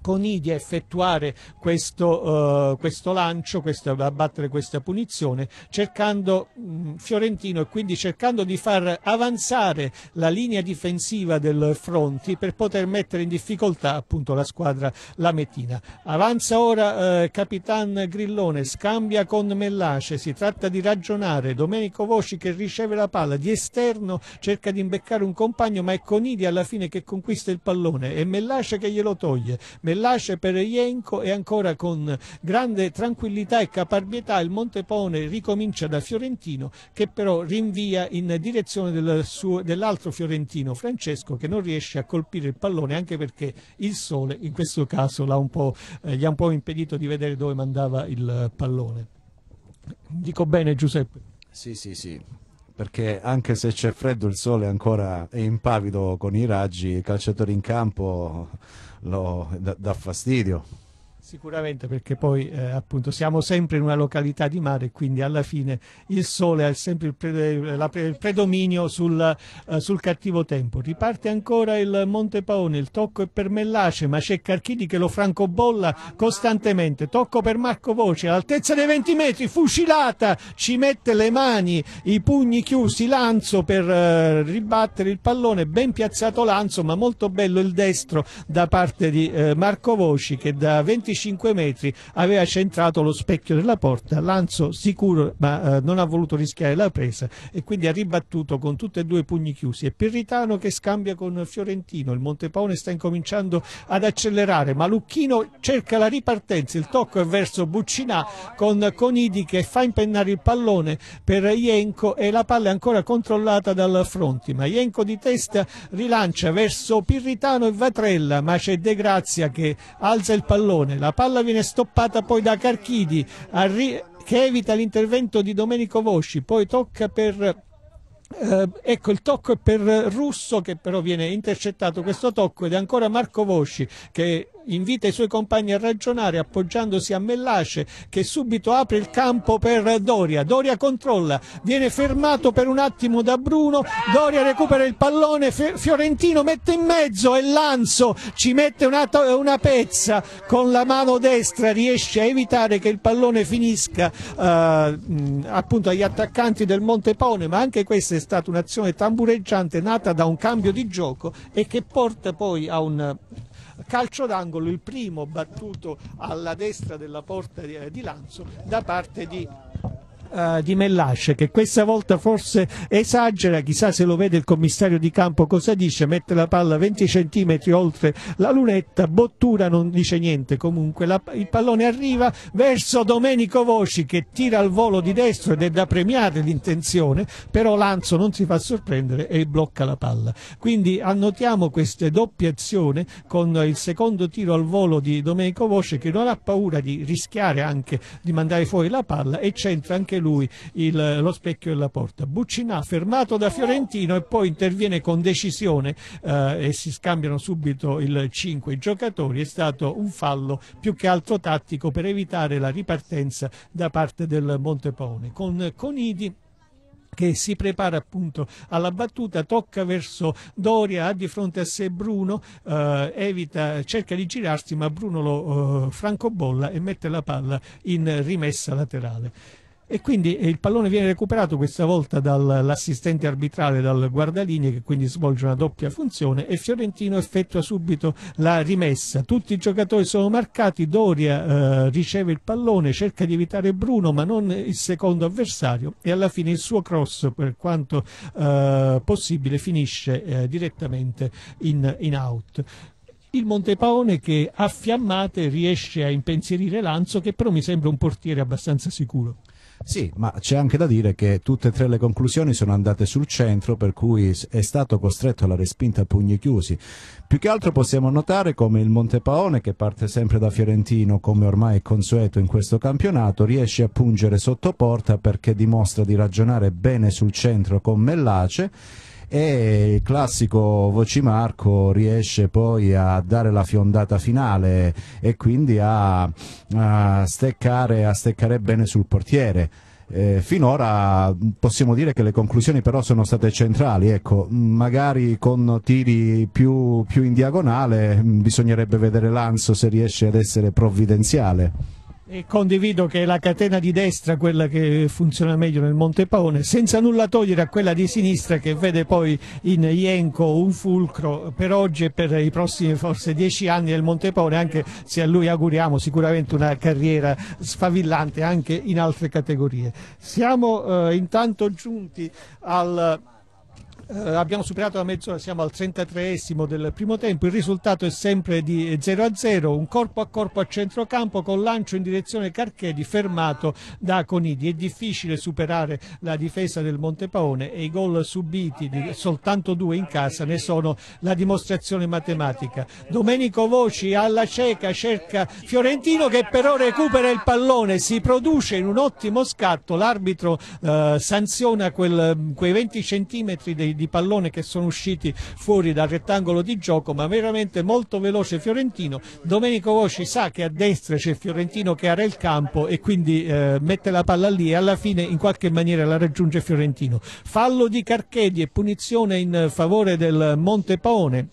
Conidi a effettuare questo, uh, questo lancio, questo, a questa punizione, cercando mh, mm, Fiorentino e quindi cercando di far avanzare la linea difensiva del Fronti per poter mettere in difficoltà appunto la squadra Lamettina. Avanza ora eh, Capitan Grillone, scambia con Mellace, si tratta di ragionare, Domenico Voci che riceve la palla di esterno, cerca di imbeccare un compagno ma è con Conidi alla fine che conquista il pallone e Mellace che glielo toglie. Nell'asce per Ienco e ancora con grande tranquillità e caparbietà il Montepone ricomincia da Fiorentino che però rinvia in direzione del dell'altro Fiorentino Francesco che non riesce a colpire il pallone anche perché il sole in questo caso eh, gli ha un po' impedito di vedere dove mandava il pallone. Dico bene Giuseppe? Sì, sì, sì perché anche se c'è freddo il sole ancora è impavido con i raggi, i calciatori in campo lo, dà fastidio. Sicuramente perché poi eh, appunto siamo sempre in una località di mare quindi alla fine il sole ha sempre il, pre il predominio sul, eh, sul, cattivo tempo. Riparte ancora il Monte Paone, il tocco è per Mellace ma c'è Carchidi che lo francobolla costantemente. Tocco per Marco Voce all'altezza dei 20 metri, fucilata, ci mette le mani, i pugni chiusi, Lanzo per eh, ribattere il pallone, ben piazzato Lanzo ma molto bello il destro da parte di eh, Marco Voci che da 25 5 metri aveva centrato lo specchio della porta, Lanzo sicuro ma eh, non ha voluto rischiare la presa e quindi ha ribattuto con tutti e due i pugni chiusi e Pirritano che scambia con Fiorentino, il Montepaone sta incominciando ad accelerare ma Lucchino cerca la ripartenza, il tocco è verso Buccinà con Conidi che fa impennare il pallone per Ienco e la palla è ancora controllata dal Fronti ma Ienco di testa rilancia verso Pirritano e Vatrella ma c'è De Grazia che alza il pallone, la la palla viene stoppata poi da Carchidi arri- che evita l'intervento di Domenico Vosci, poi tocca per eh, ecco il tocco è per Russo che però viene intercettato questo tocco ed è ancora Marco Vosci che invita i suoi compagni a ragionare appoggiandosi a Mellace che subito apre il campo per Doria. Doria controlla, viene fermato per un attimo da Bruno, Doria recupera il pallone, Fiorentino mette in mezzo e Lanzo ci mette una, una pezza con la mano destra, riesce a evitare che il pallone finisca eh, appunto agli attaccanti del Montepone, ma anche questa è stata un'azione tambureggiante nata da un cambio di gioco e che porta poi a un calcio d'angolo, il primo battuto alla destra della porta di, eh, di Lanzo da parte di eh, di Mellasce che questa volta forse esagera, chissà se lo vede il commissario di campo cosa dice, mette la palla 20 cm oltre la lunetta, Bottura non dice niente, comunque la, il pallone arriva verso Domenico Voci che tira al volo di destro ed è da premiare l'intenzione, però Lanzo non si fa sorprendere e blocca la palla. Quindi annotiamo queste doppie azioni con il secondo tiro al volo di Domenico Voci che non ha paura di rischiare anche di mandare fuori la palla e c'entra anche anche lui il, lo specchio e la porta. Buccinà fermato da Fiorentino e poi interviene con decisione eh, e si scambiano subito il 5 giocatori, è stato un fallo più che altro tattico per evitare la ripartenza da parte del Montepone. Con Conidi che si prepara appunto alla battuta, tocca verso Doria, ha di fronte a sé Bruno, eh, evita, cerca di girarsi ma Bruno lo eh, francobolla e mette la palla in rimessa laterale e quindi eh, il pallone viene recuperato questa volta dall'assistente arbitrale, dal guardalinee che quindi svolge una doppia funzione e Fiorentino effettua subito la rimessa. Tutti i giocatori sono marcati, Doria eh, riceve il pallone, cerca di evitare Bruno ma non il secondo avversario e alla fine il suo cross per quanto eh, possibile finisce eh, direttamente in, in out il Montepaone che a fiammate riesce a impensierire Lanzo che però mi sembra un portiere abbastanza sicuro. Sì, ma c'è anche da dire che tutte e tre le conclusioni sono andate sul centro, per cui è stato costretto alla respinta a pugni chiusi. Più che altro possiamo notare come il Montepaone, che parte sempre da Fiorentino, come ormai è consueto in questo campionato, riesce a pungere sotto porta perché dimostra di ragionare bene sul centro con Mellace e il classico Vocimarco riesce poi a dare la fiondata finale e quindi a, a, steccare, a steccare bene sul portiere. Eh, finora possiamo dire che le conclusioni però sono state centrali, ecco, magari con tiri più, più in diagonale mm, bisognerebbe vedere Lanzo se riesce ad essere provvidenziale. E condivido che è la catena di destra quella che funziona meglio nel Monte Paone, senza nulla togliere a quella di sinistra che vede poi in Ienco un fulcro per oggi e per i prossimi forse dieci anni del Monte Paone, anche se a lui auguriamo sicuramente una carriera sfavillante anche in altre categorie. Siamo eh, intanto giunti al eh, abbiamo superato la mezz'ora, siamo al 33esimo del primo tempo, il risultato è sempre di 0 a 0, un corpo a corpo a centrocampo con lancio in direzione Carchedi fermato da Conidi. È difficile superare la difesa del Montepaone e i gol subiti, soltanto due in casa, ne sono la dimostrazione matematica. Domenico Voci alla cieca cerca Fiorentino che però recupera il pallone, si produce in un ottimo scatto, l'arbitro eh, sanziona quel, quei 20 centimetri dei di pallone che sono usciti fuori dal rettangolo di gioco, ma veramente molto veloce Fiorentino. Domenico Voci sa che a destra c'è Fiorentino che era il campo e quindi eh, mette la palla lì e alla fine in qualche maniera la raggiunge Fiorentino. Fallo di Carchedi e punizione in favore del Montepaone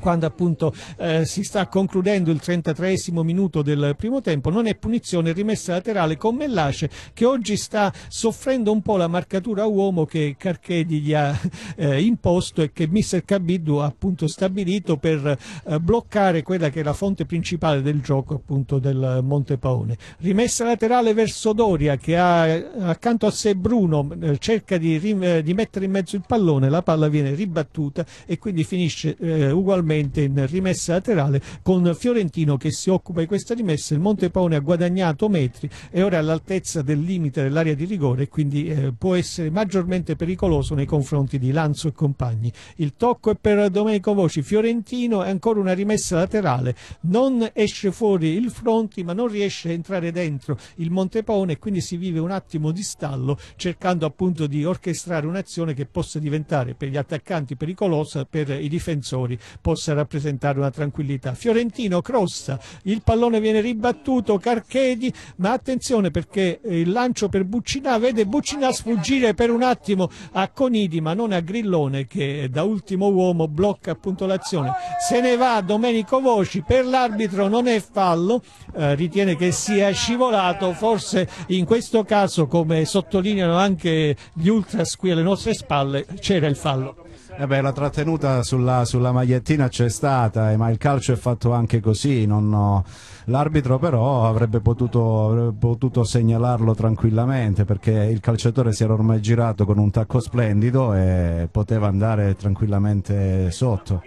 quando appunto eh, si sta concludendo il 33 minuto del primo tempo, non è punizione, rimessa laterale con Mellace che oggi sta soffrendo un po' la marcatura uomo che Carchedi gli ha eh, imposto e che Mr. Cabiddu ha appunto stabilito per eh, bloccare quella che è la fonte principale del gioco appunto del Montepaone. Rimessa laterale verso Doria che ha accanto a sé Bruno, eh, cerca di, eh, di, mettere in mezzo il pallone, la palla viene ribattuta e quindi finisce eh, ugualmente attualmente in rimessa laterale con Fiorentino che si occupa di questa rimessa. Il Montepone ha guadagnato metri e ora è all'altezza del limite dell'area di rigore e quindi eh, può essere maggiormente pericoloso nei confronti di Lanzo e compagni. Il tocco è per Domenico Voci. Fiorentino è ancora una rimessa laterale. Non esce fuori il Fronti ma non riesce a entrare dentro il Montepone e quindi si vive un attimo di stallo cercando appunto di orchestrare un'azione che possa diventare per gli attaccanti pericolosa, per i difensori possa rappresentare una tranquillità. Fiorentino crossa, il pallone viene ribattuto, Carchedi, ma attenzione perché eh, il lancio per Buccinà vede Buccinà sfuggire per un attimo a Conidi ma non a Grillone che da ultimo uomo blocca appunto l'azione. Se ne va Domenico Voci, per l'arbitro non è fallo, eh, ritiene che sia scivolato, forse in questo caso come sottolineano anche gli ultras qui alle nostre spalle c'era il fallo. Eh beh, la trattenuta sulla, sulla magliettina c'è stata, eh, ma il calcio è fatto anche così. Non... L'arbitro però avrebbe potuto, avrebbe potuto, segnalarlo tranquillamente perché il calciatore si era ormai girato con un tacco splendido e poteva andare tranquillamente sotto.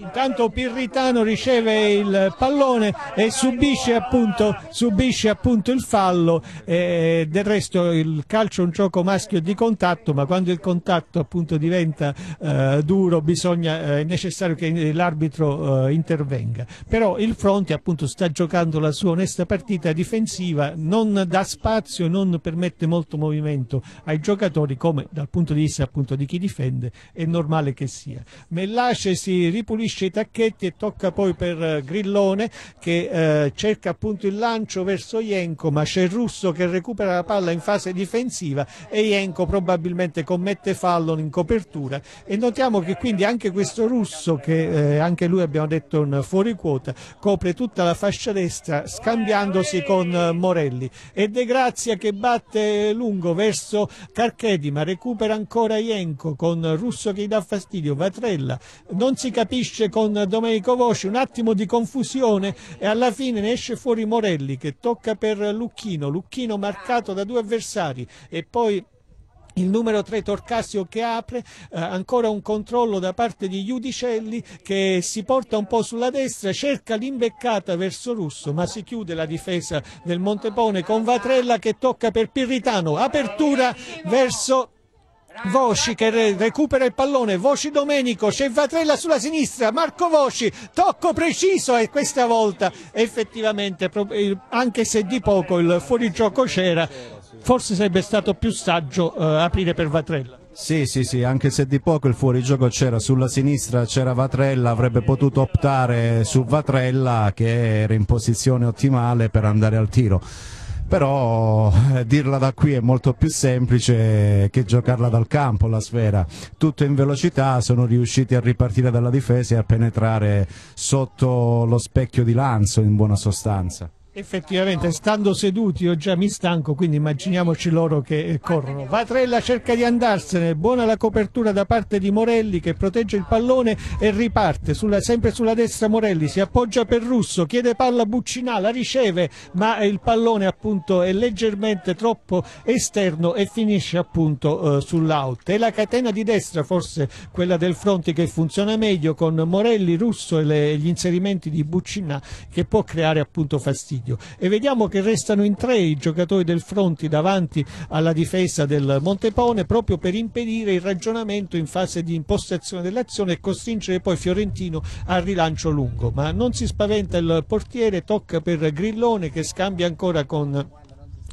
Intanto Pirritano riceve il pallone e subisce appunto, subisce appunto il fallo, eh, del resto il calcio è un gioco maschio di contatto ma quando il contatto appunto diventa eh, duro bisogna, eh, è necessario che l'arbitro eh, intervenga, però il Fronte appunto sta giocando la sua onesta partita difensiva, non dà spazio, non permette molto movimento ai giocatori come dal punto di vista appunto di chi difende è normale che sia. Mellace si ripulisce subisce i tacchetti e tocca poi per eh, Grillone che eh, cerca appunto il lancio verso Ienco ma c'è il russo che recupera la palla in fase difensiva e Ienco probabilmente commette fallo in copertura e notiamo che quindi anche questo russo che eh, anche lui abbiamo detto un fuori quota copre tutta la fascia destra scambiandosi con eh, Morelli e De Grazia che batte lungo verso Carchedi ma recupera ancora Ienco con Russo che gli dà fastidio Vatrella non si capisce esce con Domenico Voci, un attimo di confusione e alla fine ne esce fuori Morelli che tocca per Lucchino, Lucchino marcato da due avversari e poi il numero 3 Torcasio che apre, eh, ancora un controllo da parte di Iudicelli che si porta un po' sulla destra, cerca l'imbeccata verso Russo, ma si chiude la difesa del Montepone con Vatrella che tocca per Pirritano, apertura verso Vosci che re- recupera il pallone, Vosci Domenico, c'è Vatrella sulla sinistra, Marco Vosci, tocco preciso e questa volta effettivamente anche se di poco il fuorigioco c'era, forse sarebbe stato più saggio eh, aprire per Vatrella. Sì, sì, sì, anche se di poco il fuorigioco c'era, sulla sinistra c'era Vatrella, avrebbe potuto optare su Vatrella che era in posizione ottimale per andare al tiro però eh, dirla da qui è molto più semplice che giocarla dal campo la sfera, tutto in velocità sono riusciti a ripartire dalla difesa e a penetrare sotto lo specchio di Lanzo in buona sostanza. Effettivamente, stando seduti io già mi stanco, quindi immaginiamoci loro che eh, corrono. Vatrella cerca di andarsene, buona la copertura da parte di Morelli che protegge il pallone e riparte, sulla, sempre sulla destra Morelli, si appoggia per Russo, chiede palla a Buccinà, la riceve, ma il pallone appunto è leggermente troppo esterno e finisce appunto eh, sull'out. E la catena di destra, forse quella del fronte che funziona meglio con Morelli, Russo e le, gli inserimenti di Buccinà che può creare appunto fastidio. Arcadio e vediamo che restano in tre i giocatori del Fronti davanti alla difesa del Montepone proprio per impedire il ragionamento in fase di impostazione dell'azione e costringere poi Fiorentino al rilancio lungo ma non si spaventa il portiere tocca per Grillone che scambia ancora con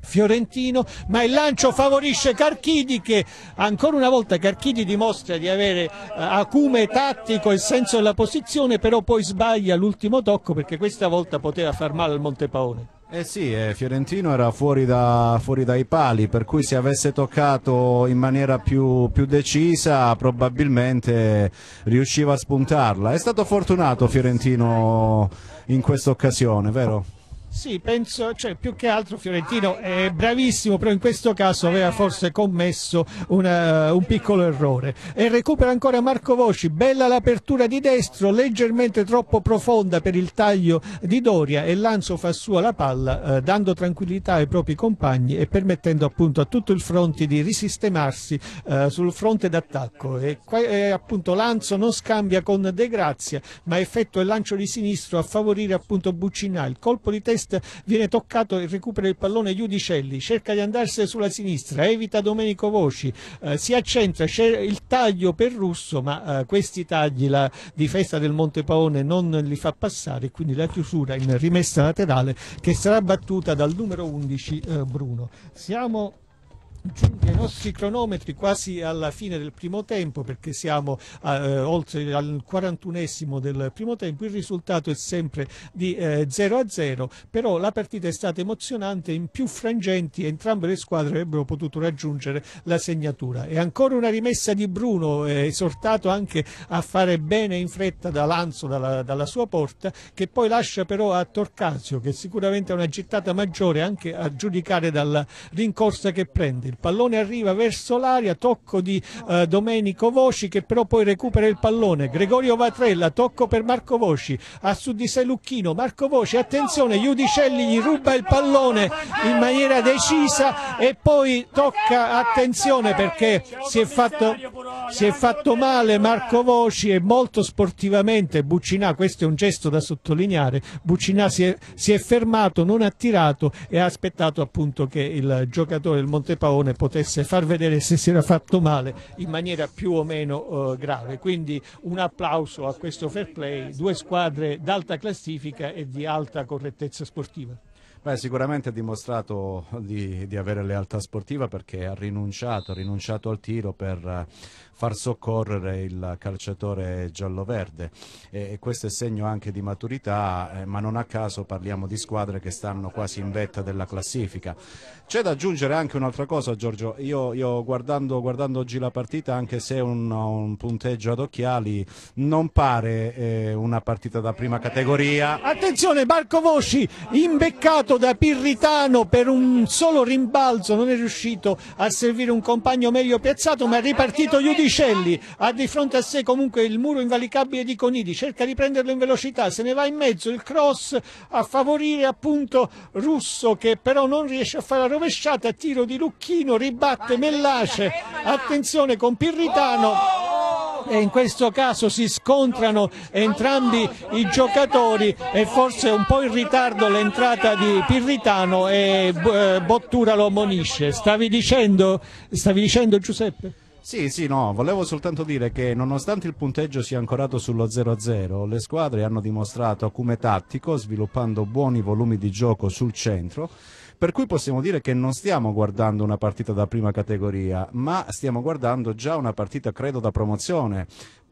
fiorentino, ma il lancio favorisce Carchidi che ancora una volta Carchidi dimostra di avere eh, acume tattico e senso della posizione, però poi sbaglia l'ultimo tocco perché questa volta poteva far male al Montepaone. Eh sì, eh, Fiorentino era fuori, da, fuori, dai pali, per cui se avesse toccato in maniera più, più, decisa probabilmente riusciva a spuntarla. È stato fortunato Fiorentino in questa occasione, vero? Sì, penso, cioè, più che altro Fiorentino è bravissimo, però in questo caso aveva forse commesso una, un piccolo errore. E recupera ancora Marco Voci, bella l'apertura di destro, leggermente troppo profonda per il taglio di Doria e Lanzo fa sua la palla, eh, dando tranquillità ai propri compagni e permettendo appunto a tutto il fronte di risistemarsi eh, sul fronte d'attacco. E, e, eh, appunto Lanzo non scambia con De Grazia, ma effettua il lancio di sinistro a favorire appunto Buccinà. Il colpo di testa est, viene toccato e recupera il pallone Iudicelli, cerca di andarsene sulla sinistra, evita Domenico Voci, eh, si accentra, c'è il taglio per Russo, ma eh, questi tagli la difesa del Monte Paone non li fa passare, quindi la chiusura in rimessa laterale che sarà battuta dal numero 11 eh, Bruno. Siamo giunti ai nostri cronometri quasi alla fine del primo tempo perché siamo eh, oltre al 41 esimo del primo tempo il risultato è sempre di eh, 0 a 0 però la partita è stata emozionante in più frangenti entrambe le squadre avrebbero potuto raggiungere la segnatura e ancora una rimessa di Bruno eh, esortato anche a fare bene in fretta da Lanzo dalla, dalla sua porta che poi lascia però a Torcasio che sicuramente ha una gittata maggiore anche a giudicare dalla rincorsa che prende il pallone arriva verso l'aria, tocco di eh, Domenico Voci che però poi recupera il pallone, Gregorio Vatrella, tocco per Marco Voci, a su di sé Lucchino, Marco Voci, attenzione, Iudicelli gli ruba il pallone in maniera decisa e poi tocca, attenzione perché si è fatto, si è fatto male Marco Voci e molto sportivamente Buccinà, questo è un gesto da sottolineare, Buccinà si è, si è fermato, non ha tirato e ha aspettato appunto che il giocatore del Montepaone persone potesse far vedere se si era fatto male in maniera più o meno eh, grave. Quindi un applauso a questo fair play, due squadre d'alta classifica e di alta correttezza sportiva. Beh, sicuramente ha dimostrato di, di, avere lealtà sportiva perché ha rinunciato, ha rinunciato al tiro per eh, far soccorrere il calciatore giallo-verde e, e questo è segno anche di maturità, eh, ma non a caso parliamo di squadre che stanno quasi in vetta della classifica. C'è da aggiungere anche un'altra cosa, Giorgio. Io, io guardando, guardando, oggi la partita, anche se un, un punteggio ad occhiali, non pare eh, una partita da prima categoria. Attenzione, Marco Voci, imbeccato da Pirritano per un solo rimbalzo, non è riuscito a servire un compagno meglio piazzato, ma è ripartito Iudicelli, Ha di fronte a sé comunque il muro invalicabile di Conidi, cerca di prenderlo in velocità, se ne va in mezzo il cross a favorire appunto Russo che però non riesce a fare la rovesciata a tiro di Lucchino, ribatte Mellace, attenzione con Pirritano oh! e in questo caso si scontrano entrambi i giocatori e forse un po' in ritardo l'entrata di Pirritano e eh, Bottura lo ammonisce. Stavi dicendo, stavi dicendo Giuseppe? Sì, sì, no, volevo soltanto dire che nonostante il punteggio sia ancorato sullo 0-0, le squadre hanno dimostrato acume tattico sviluppando buoni volumi di gioco sul centro per cui possiamo dire che non stiamo guardando una partita da prima categoria, ma stiamo guardando già una partita, credo, da promozione,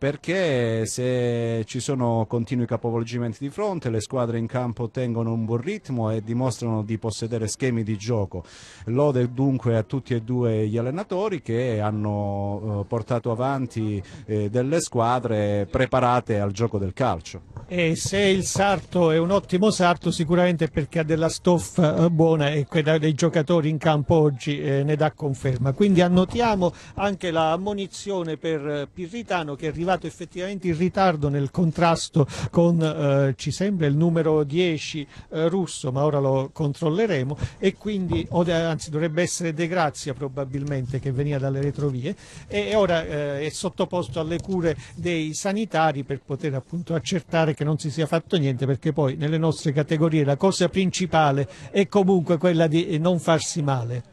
perché se ci sono continui capovolgimenti di fronte le squadre in campo tengono un buon ritmo e dimostrano di possedere schemi di gioco. Lode dunque a tutti e due gli allenatori che hanno eh, portato avanti eh, delle squadre preparate al gioco del calcio. E se il sarto è un ottimo sarto sicuramente perché ha della stoffa eh, buona e quella dei giocatori in campo oggi eh, ne dà conferma. Quindi annotiamo anche la ammonizione per eh, Pirritano che è arrivato arrivato effettivamente in ritardo nel contrasto con, eh, ci sembra, il numero 10 eh, russo, ma ora lo controlleremo, e quindi, o, anzi dovrebbe essere De Grazia probabilmente che veniva dalle retrovie, e ora eh, è sottoposto alle cure dei sanitari per poter appunto accertare che non si sia fatto niente, perché poi nelle nostre categorie la cosa principale è comunque quella di eh, non farsi male.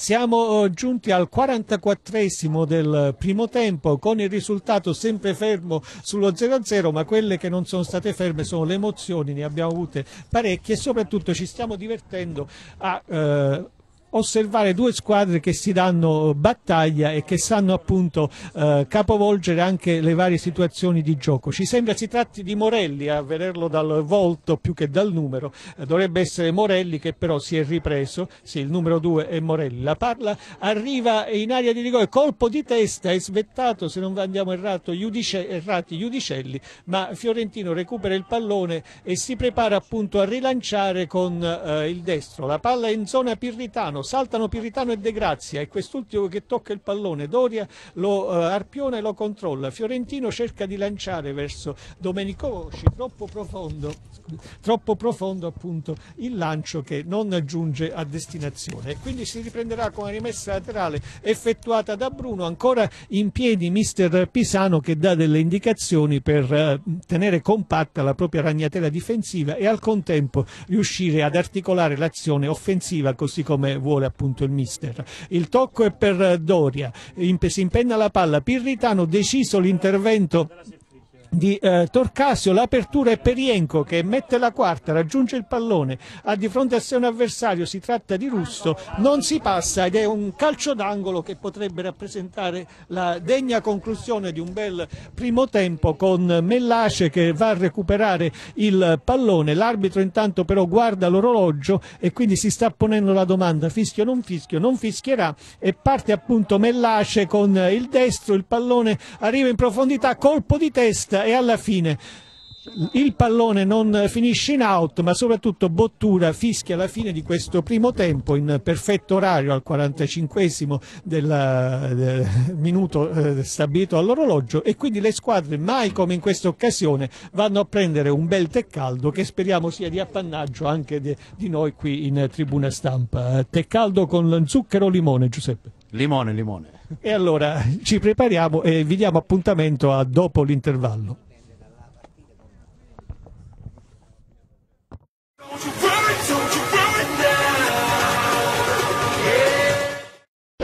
Siamo eh, giunti al 44esimo del primo tempo con il risultato sempre fermo sullo 0-0, ma quelle che non sono state ferme sono le emozioni, ne abbiamo avute parecchie e soprattutto ci stiamo divertendo a... Eh, osservare due squadre che si danno eh, battaglia e che sanno appunto eh, capovolgere anche le varie situazioni di gioco. Ci sembra si tratti di Morelli a vederlo dal volto più che dal numero, eh, dovrebbe essere Morelli che però si è ripreso, sì il numero due è Morelli, la parla arriva in aria di rigore, colpo di testa, è svettato se non andiamo errato, Iudice, errati Iudicelli, ma Fiorentino recupera il pallone e si prepara appunto a rilanciare con eh, il destro, la palla è in zona Pirritano Piritano, saltano Piritano e De Grazia e quest'ultimo che tocca il pallone, Doria lo eh, arpiona e lo controlla, Fiorentino cerca di lanciare verso Domenicoci, troppo profondo, troppo profondo appunto il lancio che non giunge a destinazione e quindi si riprenderà con la rimessa laterale effettuata da Bruno, ancora in piedi mister Pisano che dà delle indicazioni per eh, tenere compatta la propria ragnatela difensiva e al contempo riuscire ad articolare l'azione offensiva così come vuole vuole appunto il mister. Il tocco è per eh, Doria, si impenna la palla, Pirritano deciso l'intervento di eh, Torcasio, l'apertura è per Ienco che mette la quarta, raggiunge il pallone, ha di fronte a sé un avversario, si tratta di Russo, non si passa ed è un calcio d'angolo che potrebbe rappresentare la degna conclusione di un bel primo tempo con Mellace che va a recuperare il pallone, l'arbitro intanto però guarda l'orologio e quindi si sta ponendo la domanda fischio non fischio, non fischierà e parte appunto Mellace con il destro, il pallone arriva in profondità, colpo di testa partita e alla fine il pallone non finisce in out ma soprattutto Bottura fischia la fine di questo primo tempo in perfetto orario al 45 del minuto eh, stabilito all'orologio e quindi le squadre mai come in questa occasione vanno a prendere un bel tè caldo che speriamo sia di appannaggio anche di, noi qui in tribuna stampa tè caldo con zucchero limone Giuseppe limone limone E allora ci prepariamo e vi diamo appuntamento a dopo l'intervallo.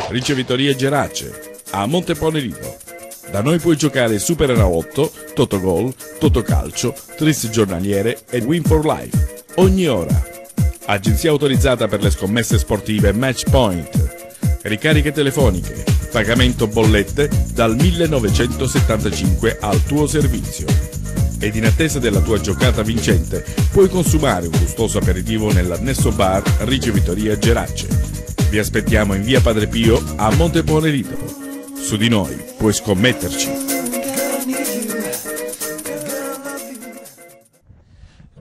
Ricevitorie Gerace a Montepone Da noi puoi giocare Super Enalotto, Totogol, Totocalcio, Tris Giornaliere e Win for Life. Ogni ora. Agenzia autorizzata per le scommesse sportive Matchpoint ricariche telefoniche, pagamento bollette dal 1975 al tuo servizio. Ed in attesa della tua giocata vincente puoi consumare un gustoso aperitivo nell'annesso bar Ricevitoria Gerace. Vi aspettiamo in via Padre Pio a Montepone Ritolo. Su di noi puoi scommetterci.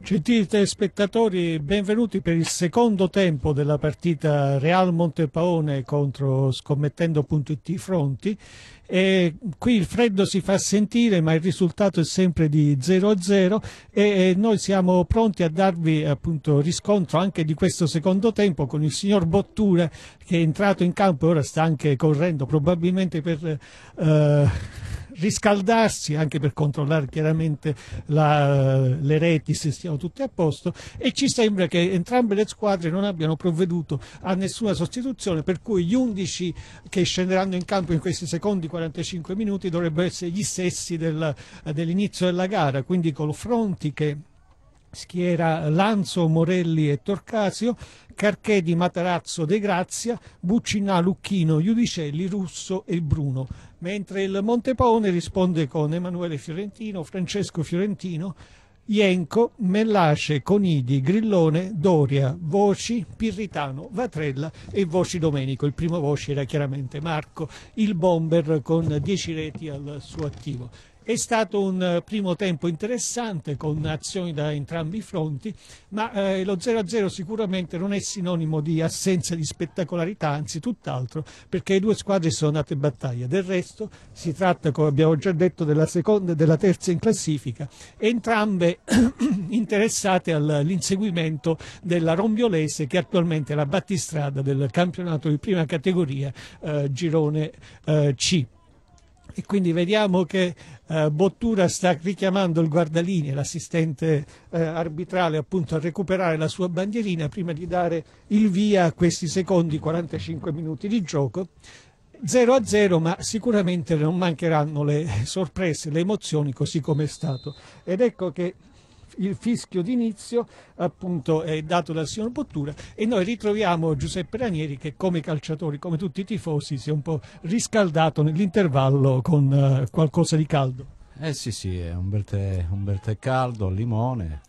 Gentili telespettatori, benvenuti per il secondo tempo della partita Real Montepaone contro scommettendo.it Fronti. E qui il freddo si fa sentire ma il risultato è sempre di 0-0 e noi siamo pronti a darvi appunto riscontro anche di questo secondo tempo con il signor Bottura che è entrato in campo e ora sta anche correndo probabilmente per... Eh, riscaldarsi anche per controllare chiaramente la, eh, le reti se siano tutte a posto e ci sembra che entrambe le squadre non abbiano provveduto a nessuna sostituzione per cui gli 11 che scenderanno in campo in questi secondi 45 minuti dovrebbero essere gli stessi del, dell'inizio della gara quindi con fronti che schiera Lanzo, Morelli e Torcasio, Carchedi, Matarazzo, De Grazia, Buccinà, Lucchino, Iudicelli, Russo e Bruno mentre il Montepaone risponde con Emanuele Fiorentino, Francesco Fiorentino, Ienco, Mellace, Conidi, Grillone, Doria, Voci, Pirritano, Vatrella e Voci Domenico. Il primo Voci era chiaramente Marco, il bomber con 10 reti al suo attivo. È stato un eh, primo tempo interessante con azioni da entrambi i fronti, ma eh, lo 0-0 sicuramente non è sinonimo di assenza di spettacolarità, anzi tutt'altro, perché le due squadre sono andate in battaglia. Del resto si tratta, come abbiamo già detto, della seconda e della terza in classifica, entrambe interessate all'inseguimento della Rombiolese che attualmente è la battistrada del campionato di prima categoria eh, girone eh, C e quindi vediamo che eh, Bottura sta richiamando il guardalini, l'assistente eh, arbitrale appunto a recuperare la sua bandierina prima di dare il via a questi secondi 45 minuti di gioco. 0 a 0 ma sicuramente non mancheranno le sorprese, le emozioni così come è stato ed ecco che il fischio d'inizio appunto è dato dal signor Bottura e noi ritroviamo Giuseppe Ranieri che come calciatori, come tutti i tifosi, si è un po' riscaldato nell'intervallo con uh, qualcosa di caldo. Eh sì sì, è un bel tè, un bel tè caldo, al limone,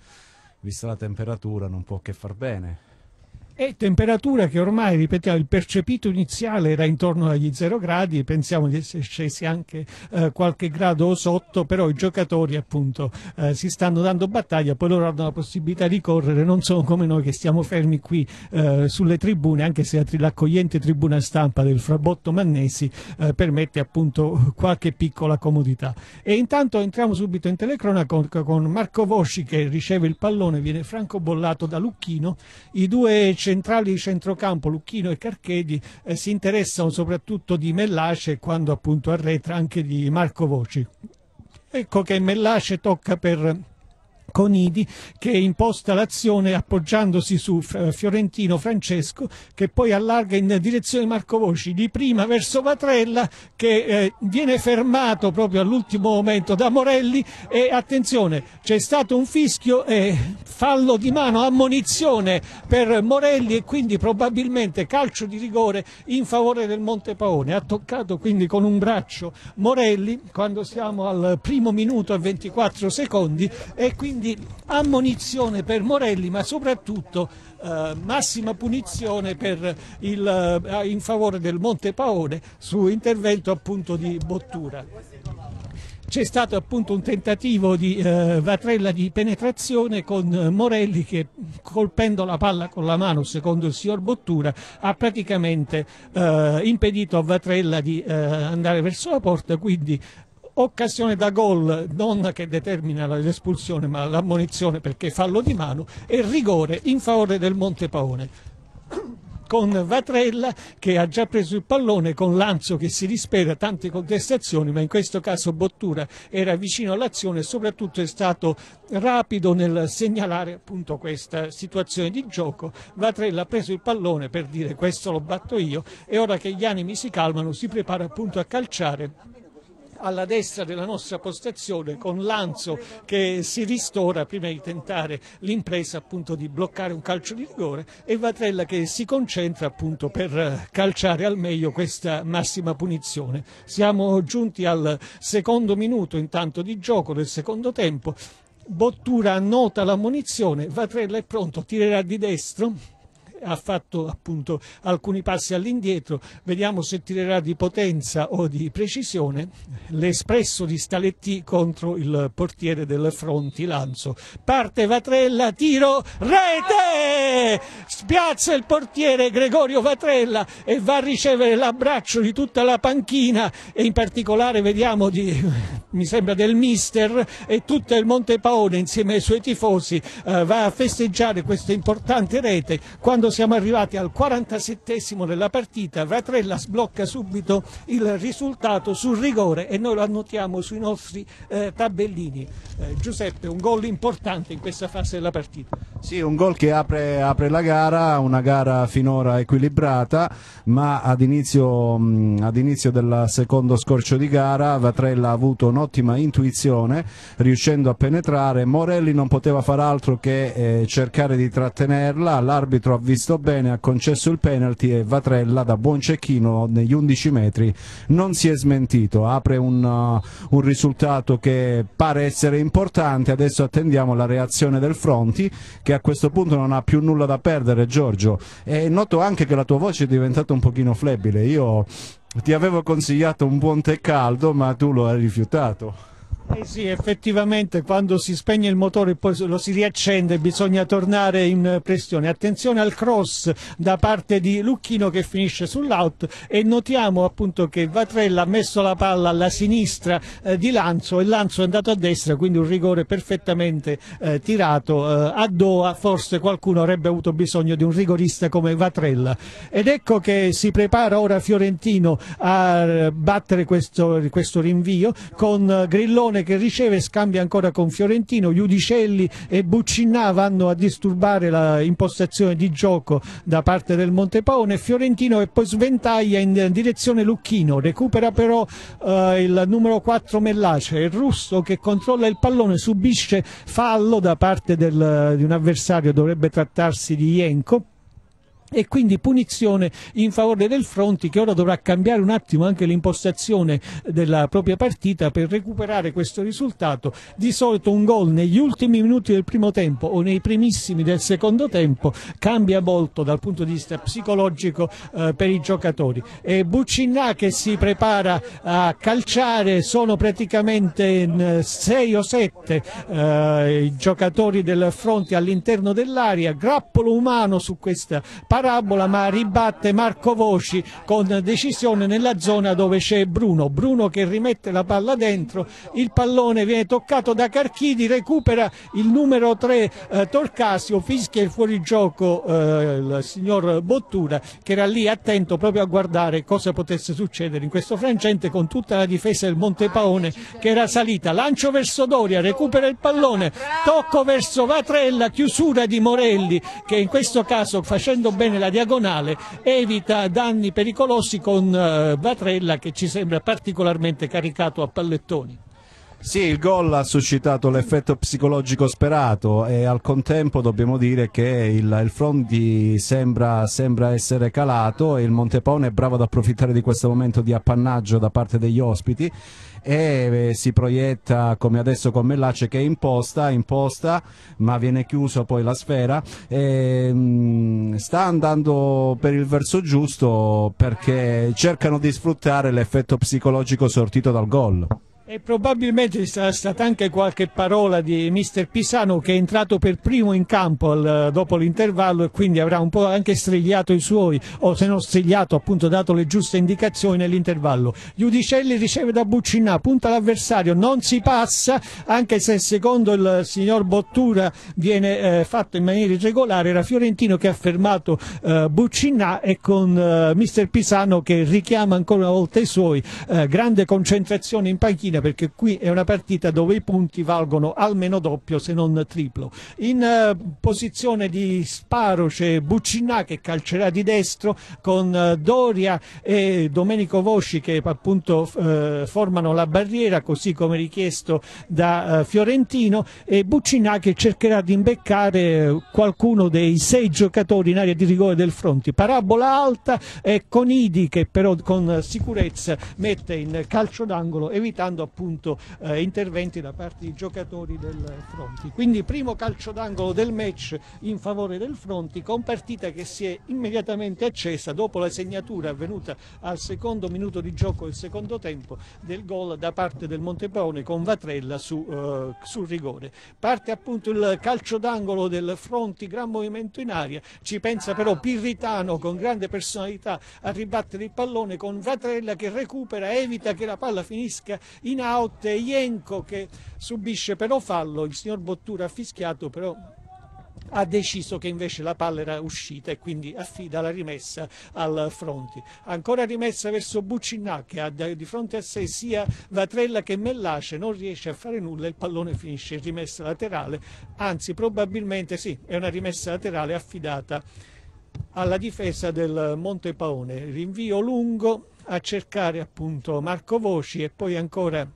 vista la temperatura non può che far bene e temperatura che ormai, ripetiamo, il percepito iniziale era intorno agli 0 gradi, pensiamo di essere scesi anche eh, qualche grado sotto, però i giocatori appunto eh, si stanno dando battaglia, poi loro hanno la possibilità di correre, non sono come noi che stiamo fermi qui eh, sulle tribune, anche se l'accogliente tribuna stampa del Frabotto Mannesi eh, permette appunto qualche piccola comodità. E intanto entriamo subito in telecronaca con, Marco Vosci che riceve il pallone, viene franco bollato da Lucchino, i due centrali di centrocampo Lucchino e Carchedi eh, si interessano soprattutto di Mellace quando appunto arretra anche di Marco Voci. Ecco che Mellace tocca per Conidi che imposta l'azione appoggiandosi su eh, Fiorentino Francesco che poi allarga in direzione Marco Voci di prima verso Patrella che eh, viene fermato proprio all'ultimo momento da Morelli e attenzione c'è stato un fischio e fallo di mano ammonizione per Morelli e quindi probabilmente calcio di rigore in favore del Monte Paone, ha toccato quindi con un braccio Morelli quando siamo al primo minuto e 24 secondi e quindi quindi ammonizione per Morelli, ma soprattutto eh, massima punizione il, eh, in favore del Monte Paone su intervento appunto di Bottura c'è stato appunto un tentativo di eh, Vatrella di penetrazione con eh, Morelli che colpendo la palla con la mano secondo il signor Bottura ha praticamente eh, impedito a Vatrella di eh, andare verso la porta quindi occasione da gol non che determina l'espulsione ma l'ammonizione perché fallo di mano e rigore in favore del Montepaone con Vatrella che ha già preso il pallone, con Lanzo che si dispera, tante contestazioni, ma in questo caso Bottura era vicino all'azione e soprattutto è stato rapido nel segnalare appunto questa situazione di gioco. Vatrella ha preso il pallone per dire questo lo batto io e ora che gli animi si calmano si prepara appunto a calciare alla destra della nostra postazione con Lanzo che si ristora prima di tentare l'impresa appunto di bloccare un calcio di rigore e Vatrella che si concentra appunto per eh, calciare al meglio questa massima punizione. Siamo giunti al secondo minuto intanto di gioco del secondo tempo. Bottura nota la munizione, Vatrella è pronto, tirerà di destro ha fatto appunto alcuni passi all'indietro, vediamo se tirerà di potenza o di precisione l'espresso di Staletti contro il portiere del Fronti Lanzo. Parte Vatrella, tiro, rete! Spiazza il portiere Gregorio Vatrella e va a ricevere l'abbraccio di tutta la panchina e in particolare vediamo di, mi sembra del mister e tutto il Monte Paone insieme ai suoi tifosi eh, va a festeggiare questa importante rete quando siamo arrivati al 47 della partita, Vatrella sblocca subito il risultato sul rigore e noi lo annotiamo sui nostri eh, tabellini. Eh, Giuseppe, un gol importante in questa fase della partita. Sì, un gol che apre, apre la gara, una gara finora equilibrata, ma ad inizio, mh, ad inizio del secondo scorcio di gara Vatrella ha avuto un'ottima intuizione, riuscendo a penetrare, Morelli non poteva far altro che eh, cercare di trattenerla, l'arbitro ha visto visto bene, ha concesso il penalty e Vatrella da buon cecchino negli 11 metri non si è smentito, apre un, uh, un risultato che pare essere importante, adesso attendiamo la reazione del Fronti che a questo punto non ha più nulla da perdere Giorgio, e noto anche che la tua voce è diventata un pochino flebile, io ti avevo consigliato un buon tè caldo ma tu lo hai rifiutato. Eh sì, effettivamente quando si spegne il motore e poi lo si riaccende bisogna tornare in pressione. Attenzione al cross da parte di Lucchino che finisce sull'out e notiamo appunto che Vatrella ha messo la palla alla sinistra eh, di Lanzo e Lanzo è andato a destra, quindi un rigore perfettamente eh, tirato. Eh, a Doha forse qualcuno avrebbe avuto bisogno di un rigorista come Vatrella. Ed ecco che si prepara ora Fiorentino a eh, battere questo, questo rinvio con eh, Grillone punizione che riceve scambia ancora con Fiorentino, Iudicelli e Buccinà vanno a disturbare l'impostazione di gioco da parte del Montepaone, Fiorentino e poi sventaglia in direzione Lucchino, recupera però eh, il numero 4 Mellace, il russo che controlla il pallone subisce fallo da parte del, di un avversario, dovrebbe trattarsi di Jenko e quindi punizione in favore del Fronti che ora dovrà cambiare un attimo anche l'impostazione della propria partita per recuperare questo risultato. Di solito un gol negli ultimi minuti del primo tempo o nei primissimi del secondo tempo cambia molto dal punto di vista psicologico eh, per i giocatori. E Buccinà che si prepara a calciare, sono praticamente 6 mm, o 7 eh, i giocatori del Fronti all'interno dell'area, grappolo umano su questa parata parabola ma ribatte Marco Voci con decisione nella zona dove c'è Bruno, Bruno che rimette la palla dentro, il pallone viene toccato da Carchidi, recupera il numero 3 eh, Torcasio, fischia il fuorigioco eh, il signor Bottura che era lì attento proprio a guardare cosa potesse succedere in questo frangente con tutta la difesa del Montepaone che era salita, lancio verso Doria, recupera il pallone, tocco verso Vatrella, chiusura di Morelli che in questo caso facendo bene bene la diagonale, evita danni pericolosi con eh, Vatrella che ci sembra particolarmente caricato a pallettoni. Sì, il gol ha suscitato l'effetto psicologico sperato e al contempo dobbiamo dire che il, il Frondi sembra, sembra, essere calato e il Montepone è bravo ad approfittare di questo momento di appannaggio da parte degli ospiti e eh, si proietta come adesso con Mellace che è imposta, imposta ma viene chiuso poi la sfera e, mh, mm, sta andando per il verso giusto perché cercano di sfruttare l'effetto psicologico sortito dal gol. E probabilmente ci sarà stata anche qualche parola di mister Pisano che è entrato per primo in campo al, eh, dopo l'intervallo e quindi avrà un po' anche strigliato i suoi o se non strigliato appunto dato le giuste indicazioni nell'intervallo. Giudicelli riceve da Buccinà, punta l'avversario, non si passa anche se secondo il signor Bottura viene eh, fatto in maniera irregolare, era Fiorentino che ha fermato eh, Buccinà e con eh, mister Pisano che richiama ancora una volta i suoi, eh, grande concentrazione in panchina partita perché qui è una partita dove i punti valgono almeno doppio se non triplo. In eh, posizione di sparo c'è Buccinà che calcerà di destro con eh, Doria e Domenico Vosci che appunto eh, formano la barriera così come richiesto da eh, Fiorentino e Buccinà che cercherà di imbeccare eh, qualcuno dei sei giocatori in area di rigore del fronte Parabola alta e Conidi che però con sicurezza mette in calcio d'angolo evitando appunto eh, interventi da parte di giocatori del Fronti. Quindi primo calcio d'angolo del match in favore del Fronti con partita che si è immediatamente accesa dopo la segnatura avvenuta al secondo minuto di gioco del secondo tempo del gol da parte del Monteprone con Vatrella su, eh, sul rigore. Parte appunto il calcio d'angolo del Fronti, gran movimento in aria, ci pensa però Pirritano con grande personalità a ribattere il pallone con Vatrella che recupera, evita che la palla finisca in in out e Ienco che subisce però fallo, il signor Bottura ha fischiato però ha deciso che invece la palla era uscita e quindi affida la rimessa al Fronti. Ancora rimessa verso Buccinà che ha di fronte a sé sia Vatrella che Mellace, non riesce a fare nulla, il pallone finisce in rimessa laterale, anzi probabilmente sì, è una rimessa laterale affidata alla difesa del Monte Paone. Rinvio lungo a cercare appunto Marco Voci e poi ancora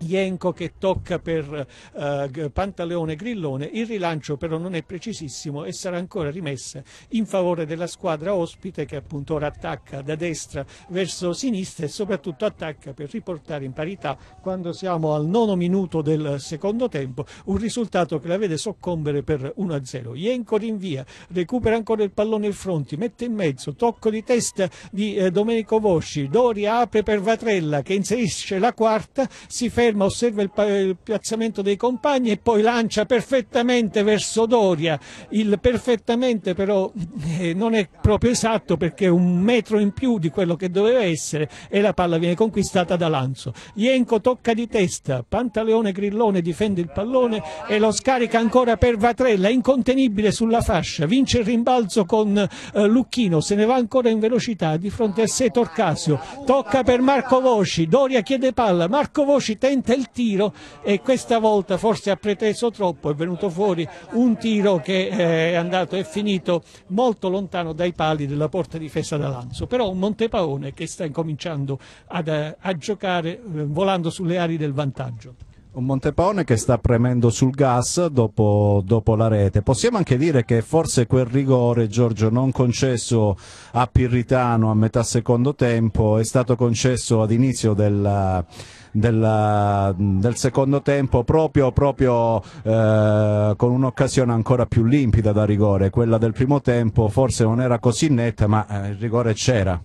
Ienco che tocca per uh, Pantaleone Grillone, il rilancio però non è precisissimo e sarà ancora rimessa in favore della squadra ospite che appunto ora attacca da destra verso sinistra e soprattutto attacca per riportare in parità quando siamo al nono minuto del secondo tempo un risultato che la vede soccombere per 1-0. Ienco rinvia, recupera ancora il pallone il fronti, mette in mezzo, tocco di testa di eh, Domenico Vosci, Dori apre per Vatrella che inserisce la quarta, si ferma ferma, osserva il, il, piazzamento dei compagni e poi lancia perfettamente verso Doria. Il perfettamente però eh, non è proprio esatto perché è un metro in più di quello che doveva essere e la palla viene conquistata da Lanzo. Ienco tocca di testa, Pantaleone Grillone difende il pallone e lo scarica ancora per Vatrella, incontenibile sulla fascia, vince il rimbalzo con eh, Lucchino, se ne va ancora in velocità di fronte a sé Torcasio, tocca per Marco Voci, Doria chiede palla, Marco Voci tende tenta il tiro e questa volta forse ha preteso troppo, è venuto fuori un tiro che eh, è andato e finito molto lontano dai pali della porta difesa da Lanzo, però un Montepaone che sta incominciando ad, a, eh, a giocare eh, volando sulle ali del vantaggio. Un Montepone che sta premendo sul gas dopo, dopo, la rete. Possiamo anche dire che forse quel rigore, Giorgio, non concesso a Pirritano a metà secondo tempo, è stato concesso ad inizio della, della, del secondo tempo proprio, proprio eh, con un'occasione ancora più limpida da rigore. Quella del primo tempo forse non era così netta, ma eh, il rigore c'era.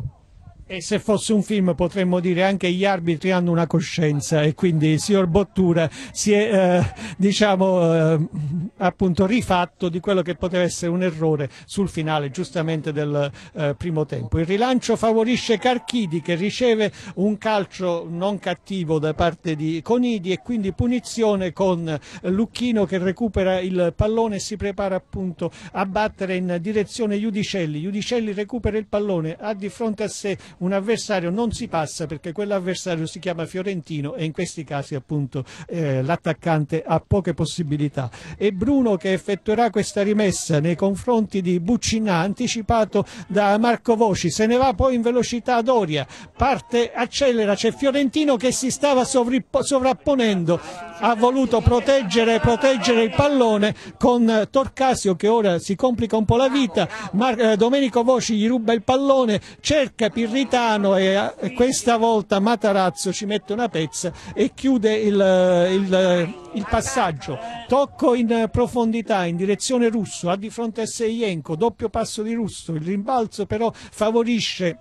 E se fosse un film potremmo dire anche gli arbitri hanno una coscienza e quindi il signor Bottura si è eh, diciamo eh, appunto rifatto di quello che poteva essere un errore sul finale giustamente del eh, primo tempo. Il rilancio favorisce Carchidi che riceve un calcio non cattivo da parte di Conidi e quindi punizione con Lucchino che recupera il pallone e si prepara appunto a battere in direzione Iudicelli. Iudicelli recupera il pallone, ha di fronte a sé un avversario non si passa perché quell'avversario si chiama Fiorentino e in questi casi appunto eh, l'attaccante ha poche possibilità. E Bruno che effettuerà questa rimessa nei confronti di Buccinà, anticipato da Marco Voci, se ne va poi in velocità Doria, parte, accelera, c'è Fiorentino che si stava sovrapponendo ha voluto proteggere, proteggere il pallone con eh, Torcasio che ora si complica un po' la vita, Mar eh, Domenico Voci gli ruba il pallone, cerca Pirritano eh, e, questa volta Matarazzo ci mette una pezza e chiude il, il, il passaggio. Tocco in profondità in direzione russo, ha di fronte a Seienko, doppio passo di russo, il rimbalzo però favorisce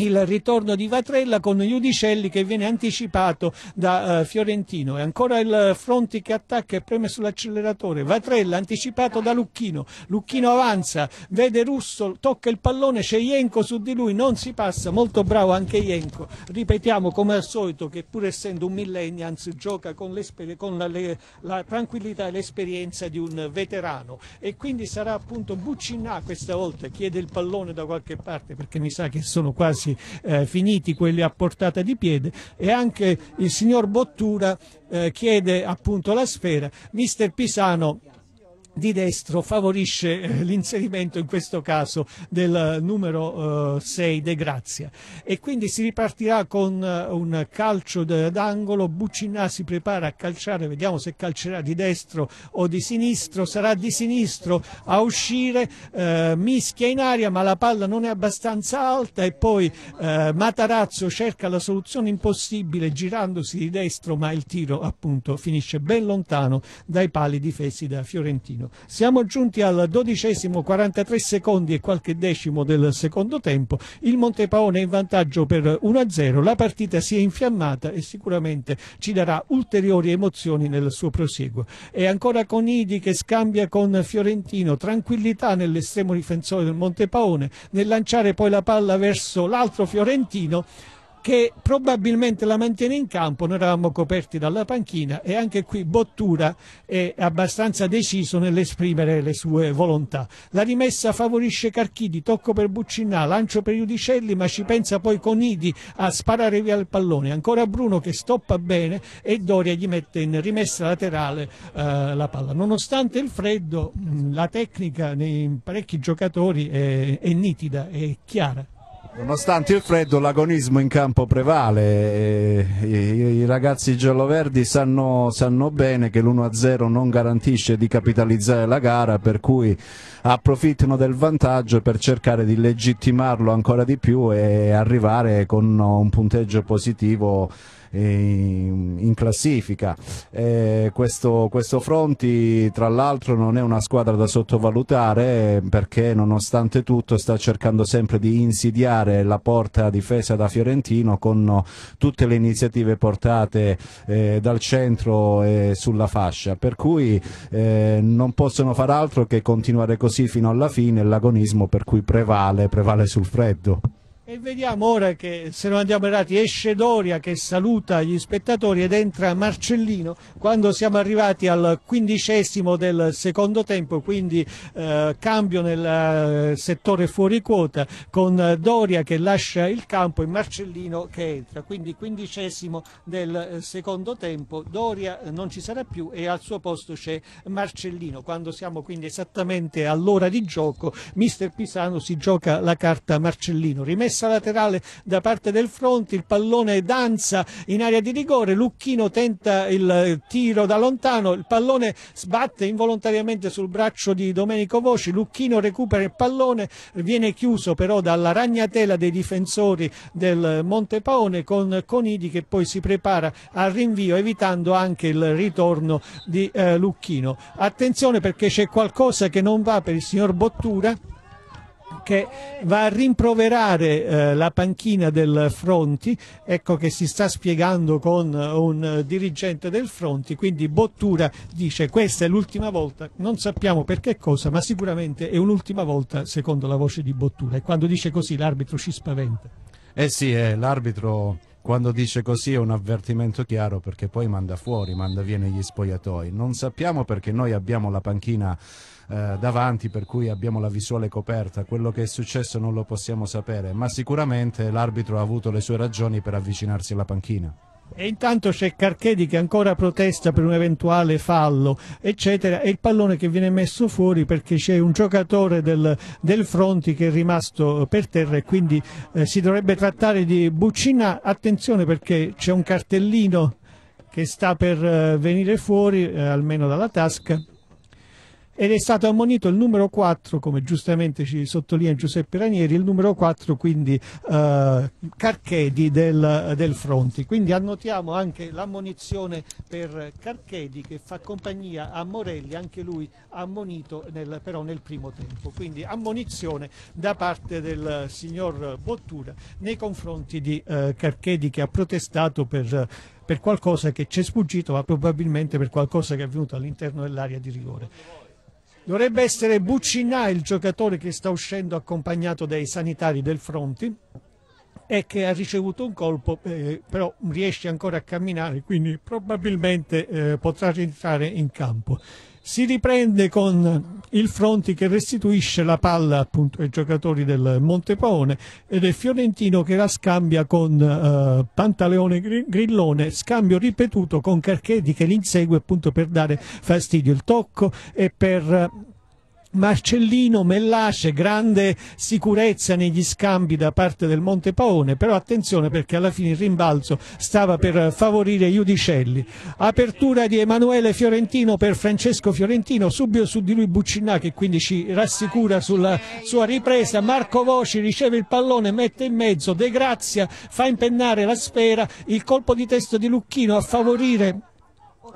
il ritorno di Vatrella con Iudicelli che viene anticipato da uh, Fiorentino e ancora il Fronti che attacca e preme sull'acceleratore Vatrella anticipato da Lucchino Lucchino avanza, vede Russo tocca il pallone, c'è Ienco su di lui non si passa, molto bravo anche Ienco ripetiamo come al solito che pur essendo un millennials gioca con, con la, le, la, tranquillità e l'esperienza di un veterano e quindi sarà appunto Buccinà questa volta chiede il pallone da qualche parte perché mi sa che sono quasi codici, eh, finiti quelli a portata di piede e anche il signor Bottura eh, chiede appunto la sfera. Mister Pisano di destro favorisce eh, l'inserimento in questo caso del eh, numero 6 eh, De Grazia e quindi si ripartirà con un calcio d'angolo Buccinà si prepara a calciare vediamo se calcerà di destro o di sinistro sarà di sinistro a uscire mischia in aria ma la palla non è abbastanza alta e poi Matarazzo cerca la soluzione impossibile girandosi di destro ma il tiro appunto finisce ben lontano dai pali difesi da Fiorentino italiano. Siamo giunti al dodicesimo 43 secondi e qualche decimo del secondo tempo, il Montepaone è in vantaggio per 1-0, la partita si è infiammata e sicuramente ci darà ulteriori emozioni nel suo prosieguo. E ancora con Idi che scambia con Fiorentino, tranquillità nell'estremo difensore del Montepaone, nel lanciare poi la palla verso l'altro Fiorentino, che probabilmente la mantiene in campo, noi eravamo coperti dalla panchina e anche qui Bottura è abbastanza deciso nell'esprimere le sue volontà. La rimessa favorisce Carchidi, tocco per Buccinà, lancio per Iudicelli ma ci pensa poi con Idi a sparare via il pallone, ancora Bruno che stoppa bene e Doria gli mette in rimessa laterale eh, la palla. Nonostante il freddo mm, la tecnica nei parecchi giocatori è, è nitida, è chiara. Nonostante il freddo, l'agonismo in campo prevale. I, ragazzi gialloverdi sanno, sanno bene che l'1-0 non garantisce di capitalizzare la gara, per cui approfittano del vantaggio per cercare di legittimarlo ancora di più e arrivare con un punteggio positivo eh, in classifica. Eh, questo, questo Fronti tra l'altro non è una squadra da sottovalutare eh, perché nonostante tutto sta cercando sempre di insidiare la porta difesa da Fiorentino con tutte le iniziative portate eh, dal centro e sulla fascia, per cui eh, non possono far altro che continuare così fino alla fine l'agonismo per cui prevale, prevale sul freddo. E vediamo ora che, se non andiamo errati, esce Doria che saluta gli spettatori ed entra Marcellino quando siamo arrivati al quindicesimo del secondo tempo, quindi eh, cambio nel eh, settore fuori quota con Doria che lascia il campo e Marcellino che entra. Quindi quindicesimo del secondo tempo, Doria non ci sarà più e al suo posto c'è Marcellino. Quando siamo quindi esattamente all'ora di gioco, mister Pisano si gioca la carta Marcellino. Rimessa rimessa laterale da parte del fronte, il pallone danza in area di rigore, Lucchino tenta il tiro da lontano, il pallone sbatte involontariamente sul braccio di Domenico Voci, Lucchino recupera il pallone, viene chiuso però dalla ragnatela dei difensori del Monte Paone con Conidi che poi si prepara al rinvio evitando anche il ritorno di eh, Lucchino. Attenzione perché c'è qualcosa che non va per il signor Bottura che va a rimproverare eh, la panchina del Fronti, ecco che si sta spiegando con un dirigente del Fronti, quindi Bottura dice questa è l'ultima volta, non sappiamo per che cosa, ma sicuramente è un'ultima volta secondo la voce di Bottura e quando dice così l'arbitro ci spaventa. Eh sì, eh, l'arbitro quando dice così è un avvertimento chiaro perché poi manda fuori, manda via negli spogliatoi. Non sappiamo perché noi abbiamo la panchina eh, davanti per cui abbiamo la visuale coperta, quello che è successo non lo possiamo sapere, ma sicuramente l'arbitro ha avuto le sue ragioni per avvicinarsi alla panchina. E intanto c'è Carchedi che ancora protesta per un eventuale fallo, eccetera, e il pallone che viene messo fuori perché c'è un giocatore del, del, Fronti che è rimasto per terra e quindi eh, si dovrebbe trattare di Buccina. Attenzione perché c'è un cartellino che sta per eh, venire fuori, eh, almeno dalla tasca ed è stato ammonito il numero 4, come giustamente ci sottolinea Giuseppe Ranieri, il numero 4 quindi eh, Carchedi del, del, Fronti. Quindi annotiamo anche l'ammonizione per Carchedi che fa compagnia a Morelli, anche lui ammonito nel, però nel primo tempo. Quindi ammonizione da parte del signor Bottura nei confronti di eh, Carchedi che ha protestato per per qualcosa che ci è sfuggito, ma probabilmente per qualcosa che è avvenuto all'interno dell'area di rigore. Dovrebbe essere Buccinà il giocatore che sta uscendo accompagnato dai sanitari del Fronti e che ha ricevuto un colpo, eh, però riesce ancora a camminare, quindi probabilmente eh, potrà rientrare in campo si riprende con il Fronti che restituisce la palla appunto, ai giocatori del Montepone ed è Fiorentino che la scambia con eh, Pantaleone Grillone, scambio ripetuto con Carchedi che l'insegue appunto per dare fastidio il tocco e per Marcellino Mellace, grande sicurezza negli scambi da parte del Monte Paone, però attenzione perché alla fine il rimbalzo stava per favorire Iudicelli. Apertura di Emanuele Fiorentino per Francesco Fiorentino, subito su di lui Buccinà che quindi ci rassicura sulla sua ripresa. Marco Voci riceve il pallone, mette in mezzo, De Grazia fa impennare la sfera, il colpo di testa di Lucchino a favorire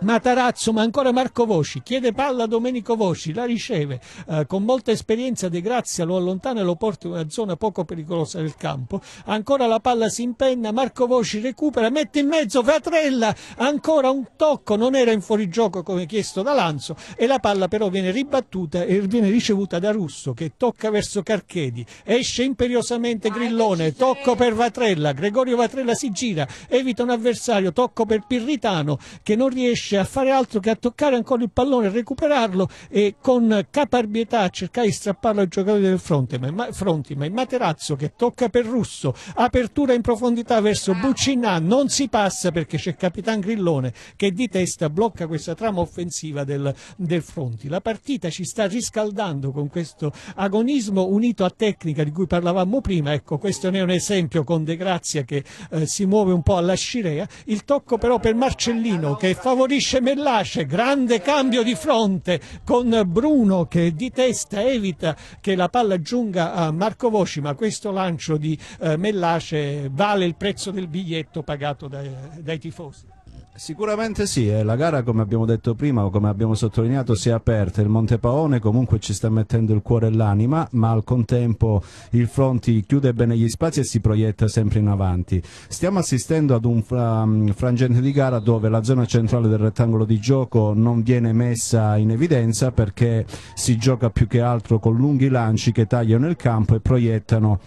Matarazzo, ma ancora Marco Voci, chiede palla a Domenico Voci, la riceve, eh, con molta esperienza De Grazia lo allontana e lo porta in una zona poco pericolosa del campo, ancora la palla si impenna, Marco Voci recupera, mette in mezzo Fratrella, ancora un tocco, non era in fuorigioco come chiesto da Lanzo e la palla però viene ribattuta e viene ricevuta da Russo che tocca verso Carchedi, esce imperiosamente ah, Grillone, tocco per Vatrella, Gregorio Vatrella si gira, evita un avversario, tocco per Pirritano che non riesce riesce a fare altro che a toccare ancora il pallone, recuperarlo e con caparbietà a cercare di strapparlo ai giocatori del fronte. Ma, il Materazzo che tocca per Russo, apertura in profondità verso Buccinà, non si passa perché c'è Capitan Grillone che di testa blocca questa trama offensiva del, del Fronti. La partita ci sta riscaldando con questo agonismo unito a tecnica di cui parlavamo prima. Ecco, questo ne è un esempio con De Grazia che eh, si muove un po' alla scirea. Il tocco però per Marcellino che è favorito di Scemellace, grande cambio di fronte con Bruno che di testa evita che la palla giunga a Marco Voci, ma questo lancio di eh, Mellace vale il prezzo del biglietto pagato dai, dai tifosi. Sicuramente sì, eh. la gara come abbiamo detto prima o come abbiamo sottolineato si è aperta, il Monte Paone comunque ci sta mettendo il cuore e l'anima ma al contempo il Fronti chiude bene gli spazi e si proietta sempre in avanti. Stiamo assistendo ad un fra... Mm, frangente di gara dove la zona centrale del rettangolo di gioco non viene messa in evidenza perché si gioca più che altro con lunghi lanci che tagliano il campo e proiettano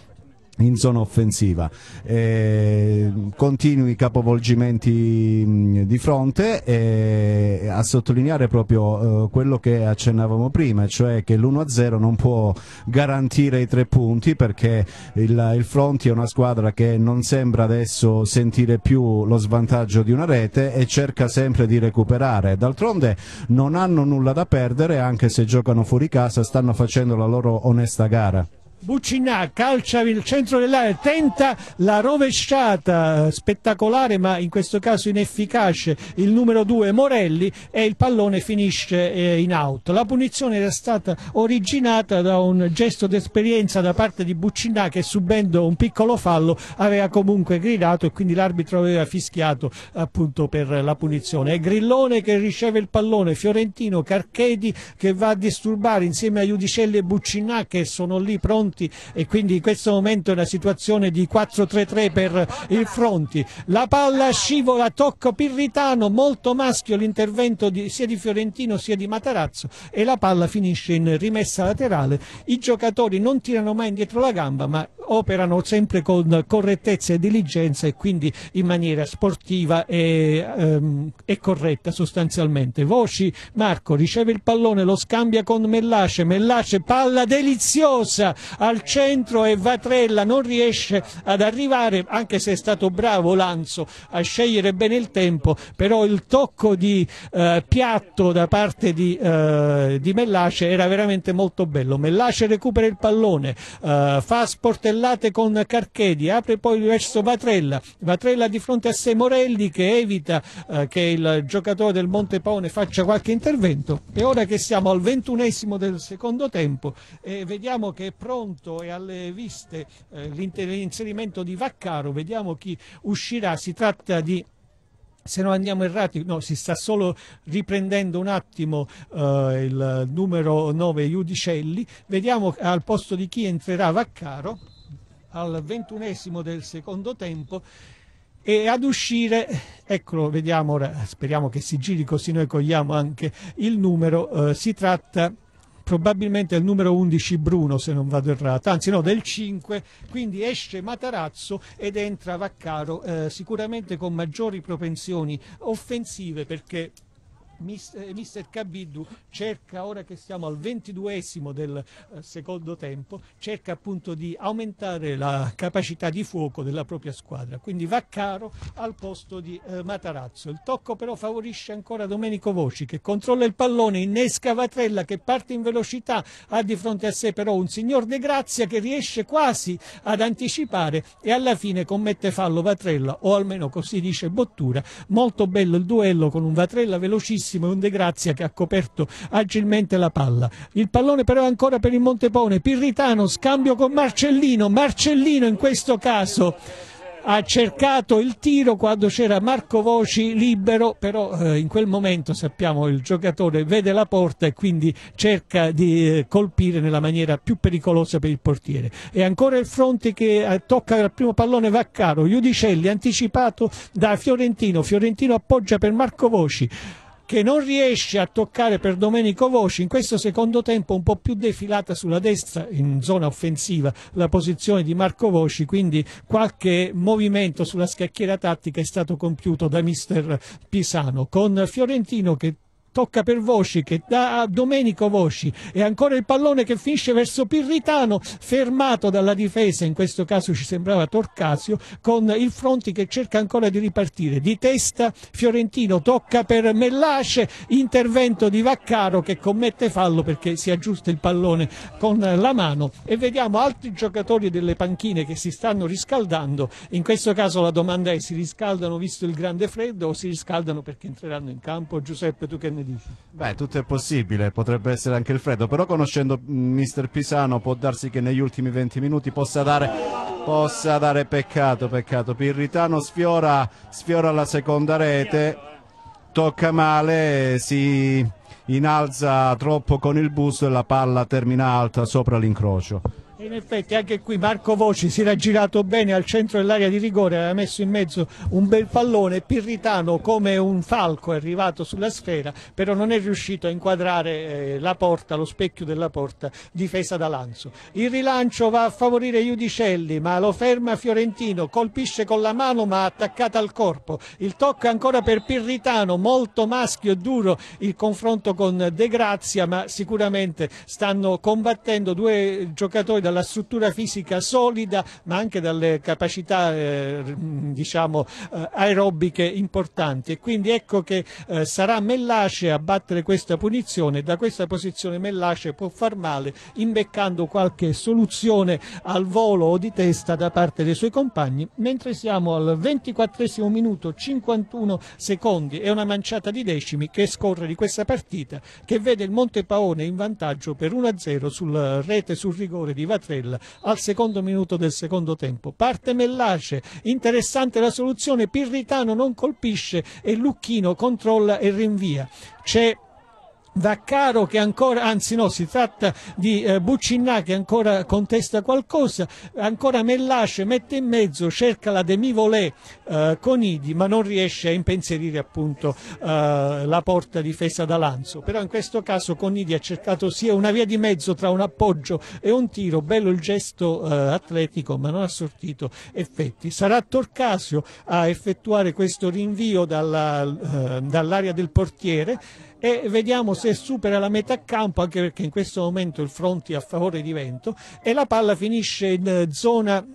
in zona offensiva eh, continui capovolgimenti di fronte e eh, a sottolineare proprio eh, quello che accennavamo prima cioè che l'1-0 non può garantire i tre punti perché il, il Fronti è una squadra che non sembra adesso sentire più lo svantaggio di una rete e cerca sempre di recuperare d'altronde non hanno nulla da perdere anche se giocano fuori casa stanno facendo la loro onesta gara Buccinà calcia il centro dell'area, tenta la rovesciata spettacolare ma in questo caso inefficace il numero 2 Morelli e il pallone finisce eh, in out. La punizione era stata originata da un gesto d'esperienza da parte di Buccinà che subendo un piccolo fallo aveva comunque gridato e quindi l'arbitro aveva fischiato appunto per la punizione. È Grillone che riceve il pallone, Fiorentino, Carchedi che va a disturbare insieme a Iudicelli e Buccinà che sono lì pronti Fronti e quindi in questo momento è una situazione di 4-3-3 per il Fronti. La palla scivola, tocco Pirritano, molto maschio l'intervento sia di Fiorentino sia di Matarazzo e la palla finisce in rimessa laterale. I giocatori non tirano mai indietro la gamba ma operano sempre con correttezza e diligenza e quindi in maniera sportiva e, ehm, e corretta sostanzialmente. Voci Marco riceve il pallone, lo scambia con Mellace, Mellace palla deliziosa al centro e Vatrella non riesce ad arrivare, anche se è stato bravo Lanzo a scegliere bene il tempo, però il tocco di eh, piatto da parte di, eh, di, Mellace era veramente molto bello. Mellace recupera il pallone, eh, fa sportellate con Carchedi, apre poi verso Vatrella, Vatrella di fronte a sé Morelli che evita eh, che il giocatore del Montepone faccia qualche intervento e ora che siamo al ventunesimo del secondo tempo vediamo che è pronto conto e alle viste eh, l'inserimento di Vaccaro, vediamo chi uscirà, si tratta di se non andiamo errati, no, si sta solo riprendendo un attimo eh, il numero 9 Iudicelli, vediamo al posto di chi entrerà Vaccaro al ventunesimo del secondo tempo e ad uscire, eccolo, vediamo ora, speriamo che si giri così noi cogliamo anche il numero, eh, si tratta di probabilmente è il numero 11 Bruno se non vado errato, anzi no del 5, quindi esce Matarazzo ed entra Vaccaro eh, sicuramente con maggiori propensioni offensive perché eh, mister Cabiddu cerca, ora che siamo al ventiduesimo del eh, secondo tempo, cerca appunto di aumentare la capacità di fuoco della propria squadra. Quindi va caro al posto di eh, Matarazzo. Il tocco però favorisce ancora Domenico Voci che controlla il pallone, innesca Vatrella che parte in velocità, ha di fronte a sé però un signor De Grazia che riesce quasi ad anticipare e alla fine commette fallo Vatrella o almeno così dice Bottura. Molto bello il duello con un Vatrella velocissimo lunghissimo e un De Grazia che ha coperto agilmente la palla. Il pallone però è ancora per il Montepone, Pirritano, scambio con Marcellino, Marcellino in questo caso ha cercato il tiro quando c'era Marco Voci libero, però eh, in quel momento sappiamo il giocatore vede la porta e quindi cerca di eh, colpire nella maniera più pericolosa per il portiere. E ancora il fronte che eh, tocca al primo pallone Vaccaro, Iudicelli anticipato da Fiorentino, Fiorentino appoggia per Marco Voci che non riesce a toccare per Domenico Voci in questo secondo tempo un po' più defilata sulla destra in zona offensiva la posizione di Marco Voci quindi qualche movimento sulla scacchiera tattica è stato compiuto da mister Pisano con Fiorentino che tocca per Vosci che dà a Domenico Vosci e ancora il pallone che finisce verso Pirritano fermato dalla difesa in questo caso ci sembrava Torcasio con il Fronti che cerca ancora di ripartire di testa Fiorentino tocca per Mellace intervento di Vaccaro che commette fallo perché si aggiusta il pallone con la mano e vediamo altri giocatori delle panchine che si stanno riscaldando in questo caso la domanda è si riscaldano visto il grande freddo o si riscaldano perché entreranno in campo Giuseppe tu che ne dici? Beh, tutto è possibile, potrebbe essere anche il freddo, però conoscendo mm, mister Pisano può darsi che negli ultimi 20 minuti possa dare, possa dare peccato, peccato. Pirritano sfiora, sfiora la seconda rete, tocca male, si inalza troppo con il busto e la palla termina alta sopra l'incrocio. In effetti anche qui Marco Voci si era girato bene al centro dell'area di rigore, aveva messo in mezzo un bel pallone, Pirritano come un falco è arrivato sulla sfera, però non è riuscito a inquadrare eh, la porta, lo specchio della porta difesa da Lanzo. Il rilancio va a favorire Iudicelli, ma lo ferma Fiorentino, colpisce con la mano ma attaccata al corpo. Il tocco è ancora per Pirritano, molto maschio e duro il confronto con De Grazia, ma sicuramente stanno combattendo due giocatori dalla struttura fisica solida ma anche dalle capacità eh, mm, diciamo, eh, aerobiche importanti e quindi ecco che eh, sarà Mellace a battere questa punizione da questa posizione Mellace può far male imbeccando qualche soluzione al volo o di testa da parte dei suoi compagni mentre siamo al 24 minuto 51 secondi e una manciata di decimi che scorre di questa partita che vede il Montepaone in vantaggio per 1-0 sulla eh, rete sul rigore di Valerio Battella al secondo minuto del secondo tempo. Parte Mellace, interessante la soluzione, Pirritano non colpisce e Lucchino controlla e rinvia. C'è Vaccaro che ancora, anzi no, si tratta di eh, Buccinà che ancora contesta qualcosa, ancora Mellace mette in mezzo, cerca la demi-volée eh, Conidi ma non riesce a impensierire appunto eh, la porta difesa da Lanzo, però in questo caso Conidi ha cercato sia una via di mezzo tra un appoggio e un tiro, bello il gesto eh, atletico ma non ha sortito effetti. Sarà Torcasio a effettuare questo rinvio eh, dall'area dall del portiere e vediamo se supera la metà campo anche perché in questo momento il fronte è a favore di vento e la palla finisce in eh, zona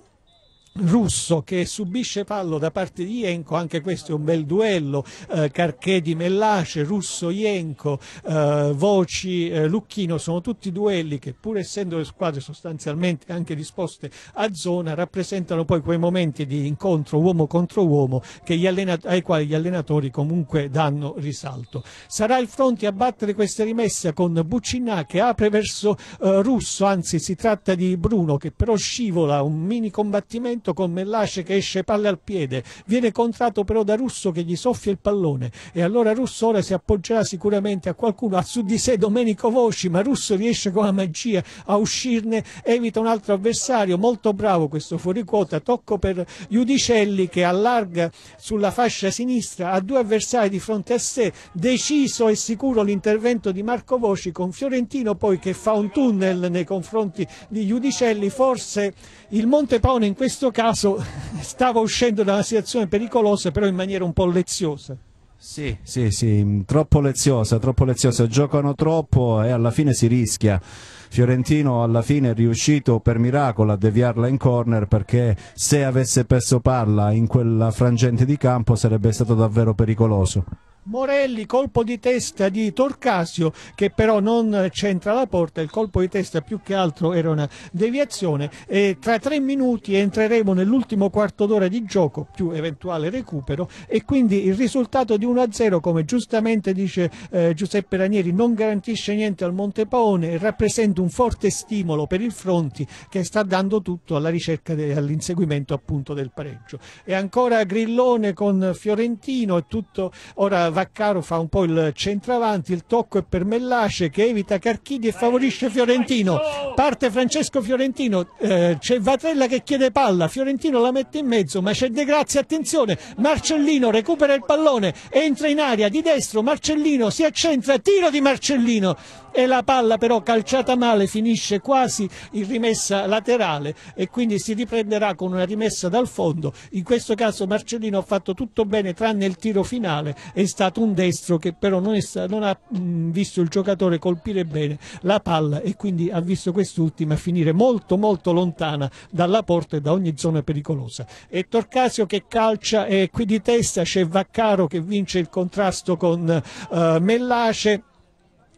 russo che subisce fallo da parte di Jenko, anche questo è un bel duello, eh, Carché di Mellace, Russo-Jenko, eh, Voci, eh, Lucchino, sono tutti duelli che pur essendo le squadre sostanzialmente anche disposte a zona rappresentano poi quei momenti di incontro uomo contro uomo ai quali gli allenatori comunque danno risalto. Sarà il fronte a battere questa rimessa con Buccinà che apre verso eh, Russo, anzi si tratta di Bruno che però scivola un mini combattimento momento con Mellace che esce palle al piede, viene contratto però da Russo che gli soffia il pallone e allora Russo ora si appoggerà sicuramente a qualcuno, ha su di sé Domenico Voci, ma Russo riesce con la magia a uscirne, evita un altro avversario, molto bravo questo fuoriquota, tocco per Iudicelli che allarga sulla fascia sinistra, ha due avversari di fronte a sé, deciso e sicuro l'intervento di Marco Voci con Fiorentino poi che fa un tunnel nei confronti di Iudicelli, forse il Monte Paone in questo caso stava uscendo da una situazione pericolosa, però in maniera un po' leziosa. Sì, sì, sì, mm, troppo leziosa, troppo leziosa, giocano troppo e alla fine si rischia. Fiorentino alla fine è riuscito per miracolo a deviarla in corner perché se avesse perso palla in quella frangente di campo sarebbe stato davvero pericoloso. Morelli, colpo di testa di Torcasio che però non c'entra la porta, il colpo di testa più che altro era una deviazione e tra tre minuti entreremo nell'ultimo quarto d'ora di gioco più eventuale recupero e quindi il risultato di 1-0 come giustamente dice eh, Giuseppe Ranieri non garantisce niente al Montepaone e rappresenta un forte stimolo per il Fronti che sta dando tutto alla ricerca e all'inseguimento appunto del pareggio. E ancora Grillone con Fiorentino e tutto ora Vaccaro fa un po' il centravanti, il tocco è per Mellace che evita Carchidi e favorisce Fiorentino. Parte Francesco Fiorentino, eh, c'è Vatrella che chiede palla, Fiorentino la mette in mezzo, ma c'è De Grazia, attenzione, Marcellino recupera il pallone, entra in aria di destro, Marcellino si accentra, tiro di Marcellino e la palla però calciata male finisce quasi in rimessa laterale e quindi si riprenderà con una rimessa dal fondo. In questo caso Marcellino ha fatto tutto bene tranne il tiro finale. È stato un destro che però non, stato, non ha mh, mm, visto il giocatore colpire bene la palla e quindi ha visto quest'ultima finire molto molto lontana dalla porta e da ogni zona pericolosa. E Torcasio che calcia e eh, qui di testa c'è Vaccaro che vince il contrasto con eh, Mellace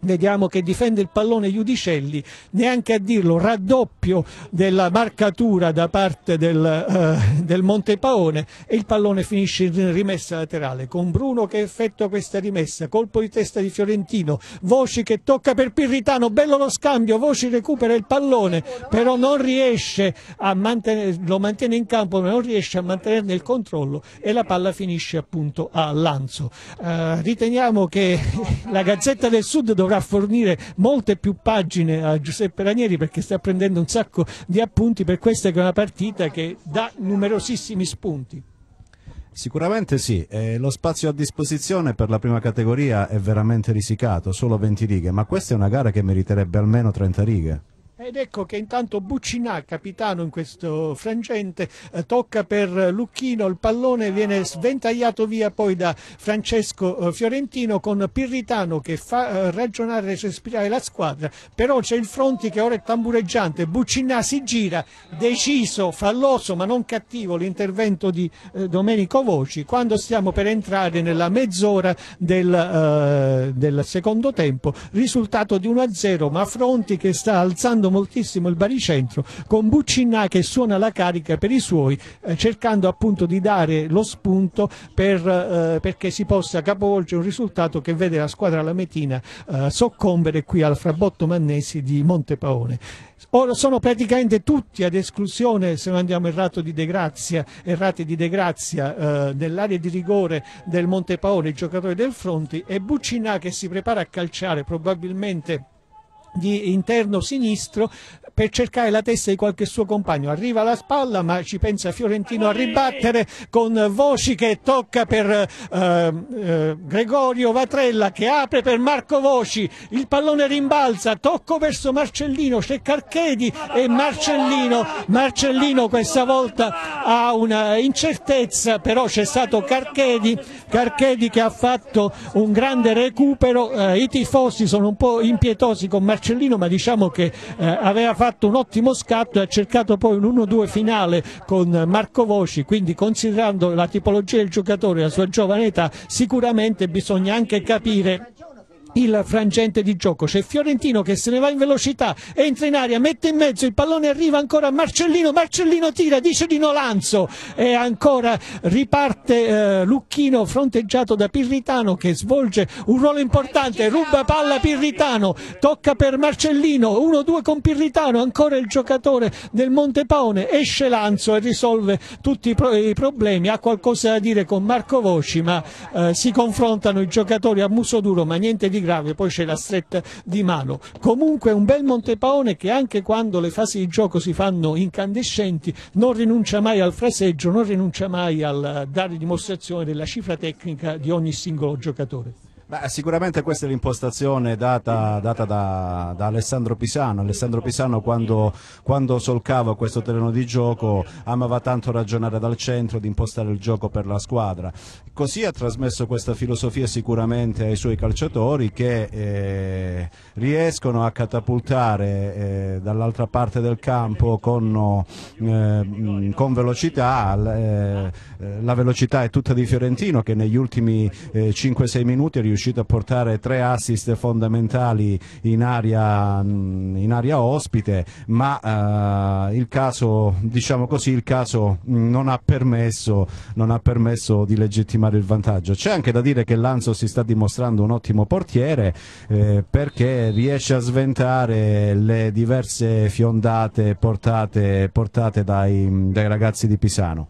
vediamo che difende il pallone Iudicelli, neanche a dirlo, raddoppio della marcatura da parte del, eh, del Montepaone e il pallone finisce in rimessa laterale, con Bruno che effettua questa rimessa, colpo di testa di Fiorentino, Voci che tocca per Pirritano, bello lo scambio, Voci recupera il pallone, però non riesce a mantenere, lo mantiene in campo, ma non riesce a mantenerne il controllo e la palla finisce appunto a Lanzo. Eh, riteniamo che la Gazzetta del Sud dovrà dovrà fornire molte più pagine a Giuseppe Ranieri perché sta prendendo un sacco di appunti per questa che è una partita che dà numerosissimi spunti. Sicuramente sì, eh, lo spazio a disposizione per la prima categoria è veramente risicato, solo 20 righe, ma questa è una gara che meriterebbe almeno 30 righe. Ed ecco che intanto Buccinà, capitano in questo frangente, eh, tocca per Lucchino, il pallone viene sventagliato via poi da Francesco eh, Fiorentino con Pirritano che fa eh, ragionare e respirare la squadra, però c'è il Fronti che ora è tambureggiante, Buccinà si gira, deciso, falloso ma non cattivo l'intervento di Domenico Voci quando stiamo per entrare nella mezz'ora del, uh, del secondo tempo, risultato di 1-0 ma Fronti che sta alzando moltissimo il baricentro con Buccinà che suona la carica per i suoi eh, cercando appunto di dare lo spunto per, eh, perché si possa capovolgere un risultato che vede la squadra lametina eh, soccombere qui al Frabotto Mannesi di Montepaone. Ora sono praticamente tutti ad esclusione, se non andiamo errato di De Grazia, errati di De Grazia, eh, nell'area di rigore del Montepaone, il giocatore del Fronti, e Buccinà che si prepara a calciare probabilmente di interno sinistro per cercare la testa di qualche suo compagno. Arriva alla spalla, ma ci pensa Fiorentino a ribattere con voci che tocca per eh, eh, Gregorio Vatrella che apre per Marco Voci. Il pallone rimbalza, tocco verso Marcellino, c'è Carchedi e Marcellino. Marcellino questa volta ha una incertezza, però c'è stato Carchedi, Carchedi che ha fatto un grande recupero. Eh, I tifosi sono un po' impietosi con Marcellino, ma diciamo che eh, aveva fatto fatto un ottimo scatto e ha cercato poi un 1-2 finale con Marco Voci, quindi considerando la tipologia del giocatore e la sua giovane età sicuramente bisogna anche capire il frangente di gioco. C'è Fiorentino che se ne va in velocità, entra in aria, mette in mezzo, il pallone arriva ancora Marcellino, Marcellino tira, dice di Nolanzo e ancora riparte eh, Lucchino fronteggiato da Pirritano che svolge un ruolo importante, ruba palla Pirritano, tocca per Marcellino, 1-2 con Pirritano, ancora il giocatore del Montepaone, esce Lanzo e risolve tutti i, pro i problemi, ha qualcosa da dire con Marco Voci ma eh, si confrontano i giocatori a muso duro ma niente di grave, poi c'è la stretta di mano. Comunque un bel Montepaone che anche quando le fasi di gioco si fanno incandescenti non rinuncia mai al fraseggio, non rinuncia mai al eh, dare dimostrazione della cifra tecnica di ogni singolo giocatore. Beh, sicuramente questa è l'impostazione data, data da, da, Alessandro Pisano. Alessandro Pisano quando, quando, solcava questo terreno di gioco amava tanto ragionare dal centro di impostare il gioco per la squadra. Così ha trasmesso questa filosofia sicuramente ai suoi calciatori che eh, riescono a catapultare eh, dall'altra parte del campo con, eh, con velocità. Eh, eh, la velocità è tutta di Fiorentino che negli ultimi 5-6 eh, minuti è riuscito riuscito a portare tre assist fondamentali in aria, in area ospite, ma eh, il caso, diciamo così, il caso non ha, permesso, non ha permesso di legittimare il vantaggio. C'è anche da dire che Lanzo si sta dimostrando un ottimo portiere eh, perché riesce a sventare le diverse fiondate portate, portate dai, dai ragazzi di Pisano.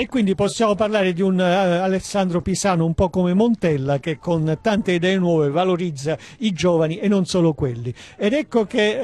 E quindi possiamo parlare di un uh, Alessandro Pisano un po' come Montella che con tante idee nuove valorizza i giovani e non solo quelli. Ed ecco che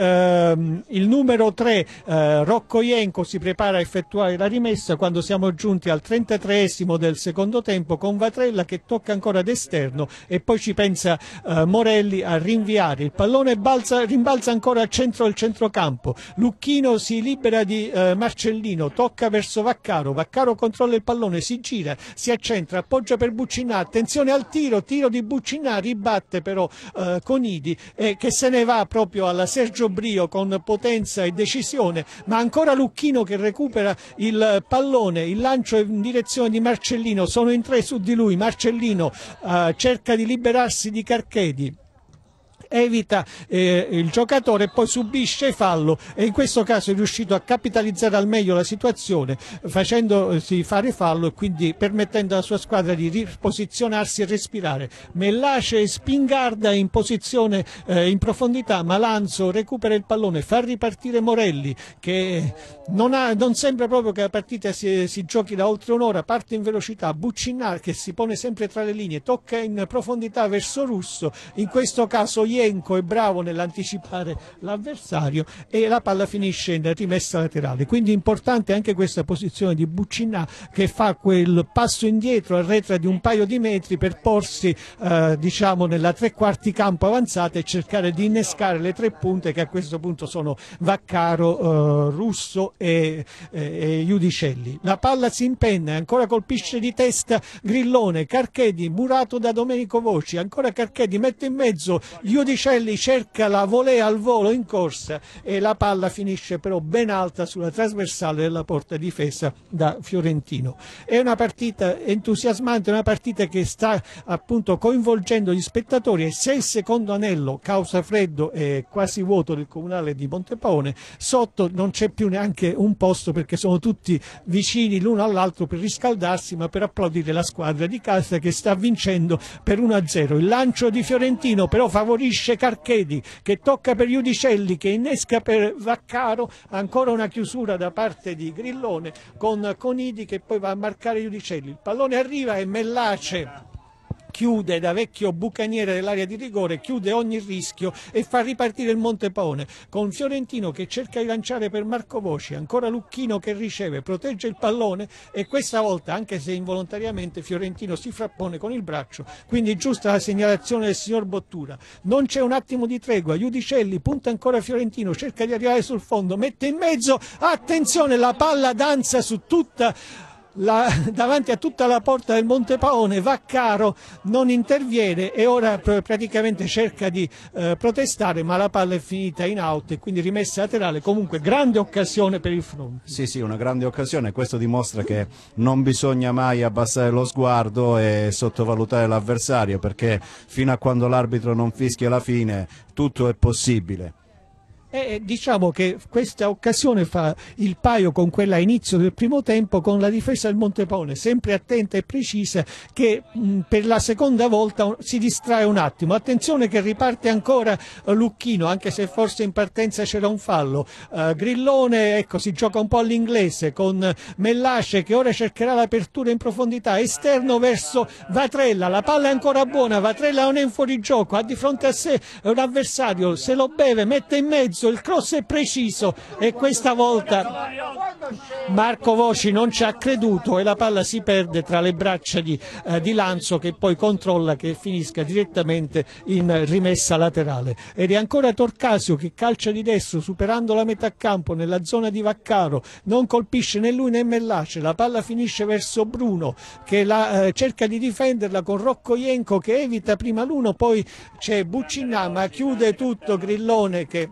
uh, il numero 3, uh, eh, Rocco Ienco, si prepara a effettuare la rimessa quando siamo giunti al 33esimo del secondo tempo con Vatrella che tocca ancora d'esterno e poi ci pensa eh, Morelli a rinviare. Il pallone balza, rimbalza ancora a centro del centrocampo. Lucchino si libera di Marcellino, tocca verso Vaccaro, Vaccaro contro controlla il pallone, si gira, si accentra, appoggia per Buccinà, attenzione al tiro, tiro di Buccinà, ribatte però eh, Conidi eh, che se ne va proprio alla Sergio Brio con potenza e decisione, ma ancora Lucchino che recupera il pallone, il lancio in direzione di Marcellino, sono in tre su di lui, Marcellino eh, cerca di liberarsi di Carchedi evita eh, il giocatore e poi subisce fallo e in questo caso è riuscito a capitalizzare al meglio la situazione facendosi eh, fare fallo e quindi permettendo alla sua squadra di riposizionarsi e respirare. Mellace Spingarda in posizione eh, in profondità, Malanzo recupera il pallone, fa ripartire Morelli che non, ha, non sembra proprio che la partita si, si giochi da oltre un'ora, parte in velocità, Buccinnar che si pone sempre tra le linee, tocca in profondità verso Russo, in questo caso ieri Emelianenko è bravo nell'anticipare l'avversario e la palla finisce in rimessa laterale. Quindi importante anche questa posizione di Buccinà che fa quel passo indietro, arretra di un paio di metri per porsi eh, diciamo nella tre quarti campo avanzata e cercare di innescare le tre punte che a questo punto sono Vaccaro, eh, Russo e, e, eh, e Iudicelli. La palla si impenna e ancora colpisce di testa Grillone, Carchedi, murato da Domenico Voci, ancora Carchedi mette in mezzo Iudicelli Torricelli cerca la volea al volo in corsa e la palla finisce però ben alta sulla trasversale della porta difesa da Fiorentino. È una partita entusiasmante, una partita che sta appunto coinvolgendo gli spettatori e se il secondo anello causa freddo e quasi vuoto del comunale di Montepaone, sotto non c'è più neanche un posto perché sono tutti vicini l'uno all'altro per riscaldarsi ma per applaudire la squadra di casa che sta vincendo per 1-0. Il lancio di Fiorentino però favorisce colpisce Carchedi, che tocca per Iudicelli, che innesca per Vaccaro, ancora una chiusura da parte di Grillone con Conidi che poi va a marcare Iudicelli. Il pallone arriva e Mellace chiude da vecchio bucaniere dell'area di rigore, chiude ogni rischio e fa ripartire il Monte Paone con Fiorentino che cerca di lanciare per Marco Voci, ancora Lucchino che riceve, protegge il pallone e questa volta anche se involontariamente Fiorentino si frappone con il braccio, quindi giusta la segnalazione del signor Bottura. Non c'è un attimo di tregua, Iudicelli punta ancora Fiorentino, cerca di arrivare sul fondo, mette in mezzo, attenzione la palla danza su tutta la, davanti a tutta la porta del Monte Paone Vaccaro non interviene e ora praticamente cerca di eh, protestare ma la palla è finita in out e quindi rimessa laterale comunque grande occasione per il fronte sì sì una grande occasione questo dimostra che non bisogna mai abbassare lo sguardo e sottovalutare l'avversario perché fino a quando l'arbitro non fischia la fine tutto è possibile e diciamo che questa occasione fa il paio con quella a inizio del primo tempo con la difesa del Montepone, sempre attenta e precisa, che mh, per la seconda volta si distrae un attimo. Attenzione che riparte ancora Lucchino, anche se forse in partenza c'era un fallo. Uh, Grillone ecco, si gioca un po' all'inglese con Mellace che ora cercherà l'apertura in profondità, esterno verso Vatrella, la palla è ancora buona, Vatrella non è in fuorigioco, ha di fronte a sé un avversario, se lo beve, mette in mezzo basso, il cross è preciso e questa volta Marco Voci non ci ha creduto e la palla si perde tra le braccia di, eh, di Lanzo che poi controlla che finisca direttamente in rimessa laterale. Ed è ancora Torcasio che calcia di destro superando la metà campo nella zona di Vaccaro, non colpisce né lui né Mellace, la palla finisce verso Bruno che la, eh, cerca di difenderla con Rocco Ienco che evita prima l'uno, poi c'è Buccinà ma chiude tutto Grillone che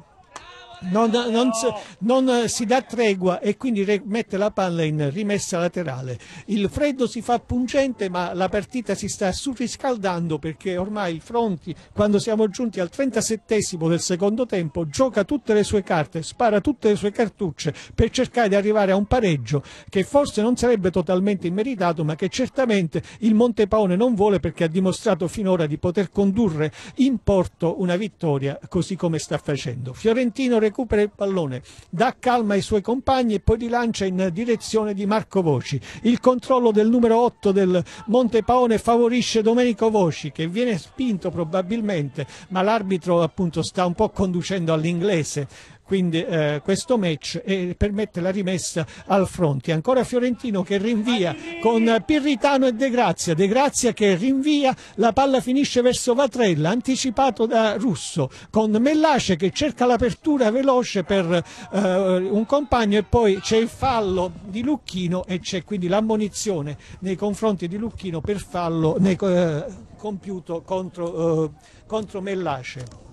non, non, non, eh, si dà tregua e quindi mette la palla in rimessa laterale. Il freddo si fa pungente ma la partita si sta surriscaldando perché ormai il Fronti quando siamo giunti al 37 del secondo tempo gioca tutte le sue carte, spara tutte le sue cartucce per cercare di arrivare a un pareggio che forse non sarebbe totalmente immeritato ma che certamente il Montepaone non vuole perché ha dimostrato finora di poter condurre in porto una vittoria così come sta facendo. Fiorentino recupera il pallone, dà calma ai suoi compagni e poi rilancia in direzione di Marco Voci. Il controllo del numero 8 del Monte Paone favorisce Domenico Voci che viene spinto probabilmente, ma l'arbitro appunto sta un po' conducendo all'inglese quindi eh, questo match e eh, permette la rimessa al fronte. Ancora Fiorentino che rinvia con Pirritano e De Grazia, De Grazia che rinvia, la palla finisce verso Vatrella, anticipato da Russo, con Mellace che cerca l'apertura veloce per eh, un compagno e poi c'è il fallo di Lucchino e c'è quindi l'ammonizione nei confronti di Lucchino per fallo nei, eh, compiuto contro, eh, contro Mellace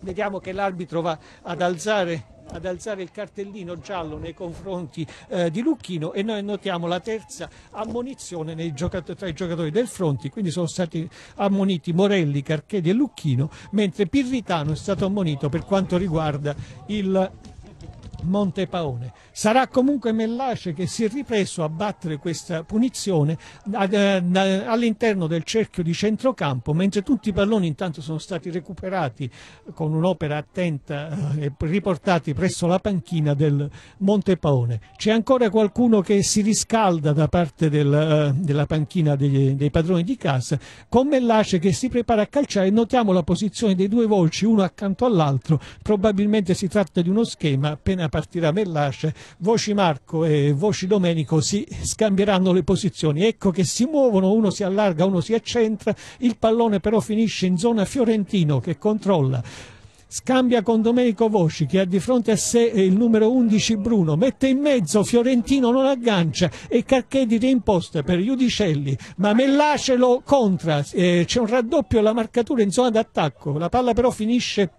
vediamo che l'arbitro va ad alzare ad alzare il cartellino giallo nei confronti eh, di Lucchino e noi notiamo la terza ammonizione tra i giocatori del Fronti, quindi sono stati ammoniti Morelli, Carchedi e Lucchino, mentre Pirritano è stato ammonito per quanto riguarda il Montepaone. Sarà comunque Mellace che si è ripreso a battere questa punizione eh, all'interno del cerchio di centrocampo, mentre tutti i palloni intanto sono stati recuperati con un'opera attenta eh, e riportati presso la panchina del Montepaone. C'è ancora qualcuno che si riscalda da parte del, eh, della panchina dei, dei padroni di casa, con Mellace che si prepara a calciare notiamo la posizione dei due volci uno accanto all'altro, probabilmente si tratta di uno schema appena partito partita Mellace, voci Marco e voci Domenico si scambieranno le posizioni, ecco che si muovono, uno si allarga, uno si accentra, il pallone però finisce in zona Fiorentino che controlla scambia con Domenico Voci che ha di fronte a sé il numero 11 Bruno, mette in mezzo, Fiorentino non aggancia e Carchedi reimposta per Iudicelli, ma Mellace lo contra, eh, c'è un raddoppio la marcatura in zona d'attacco, la palla però finisce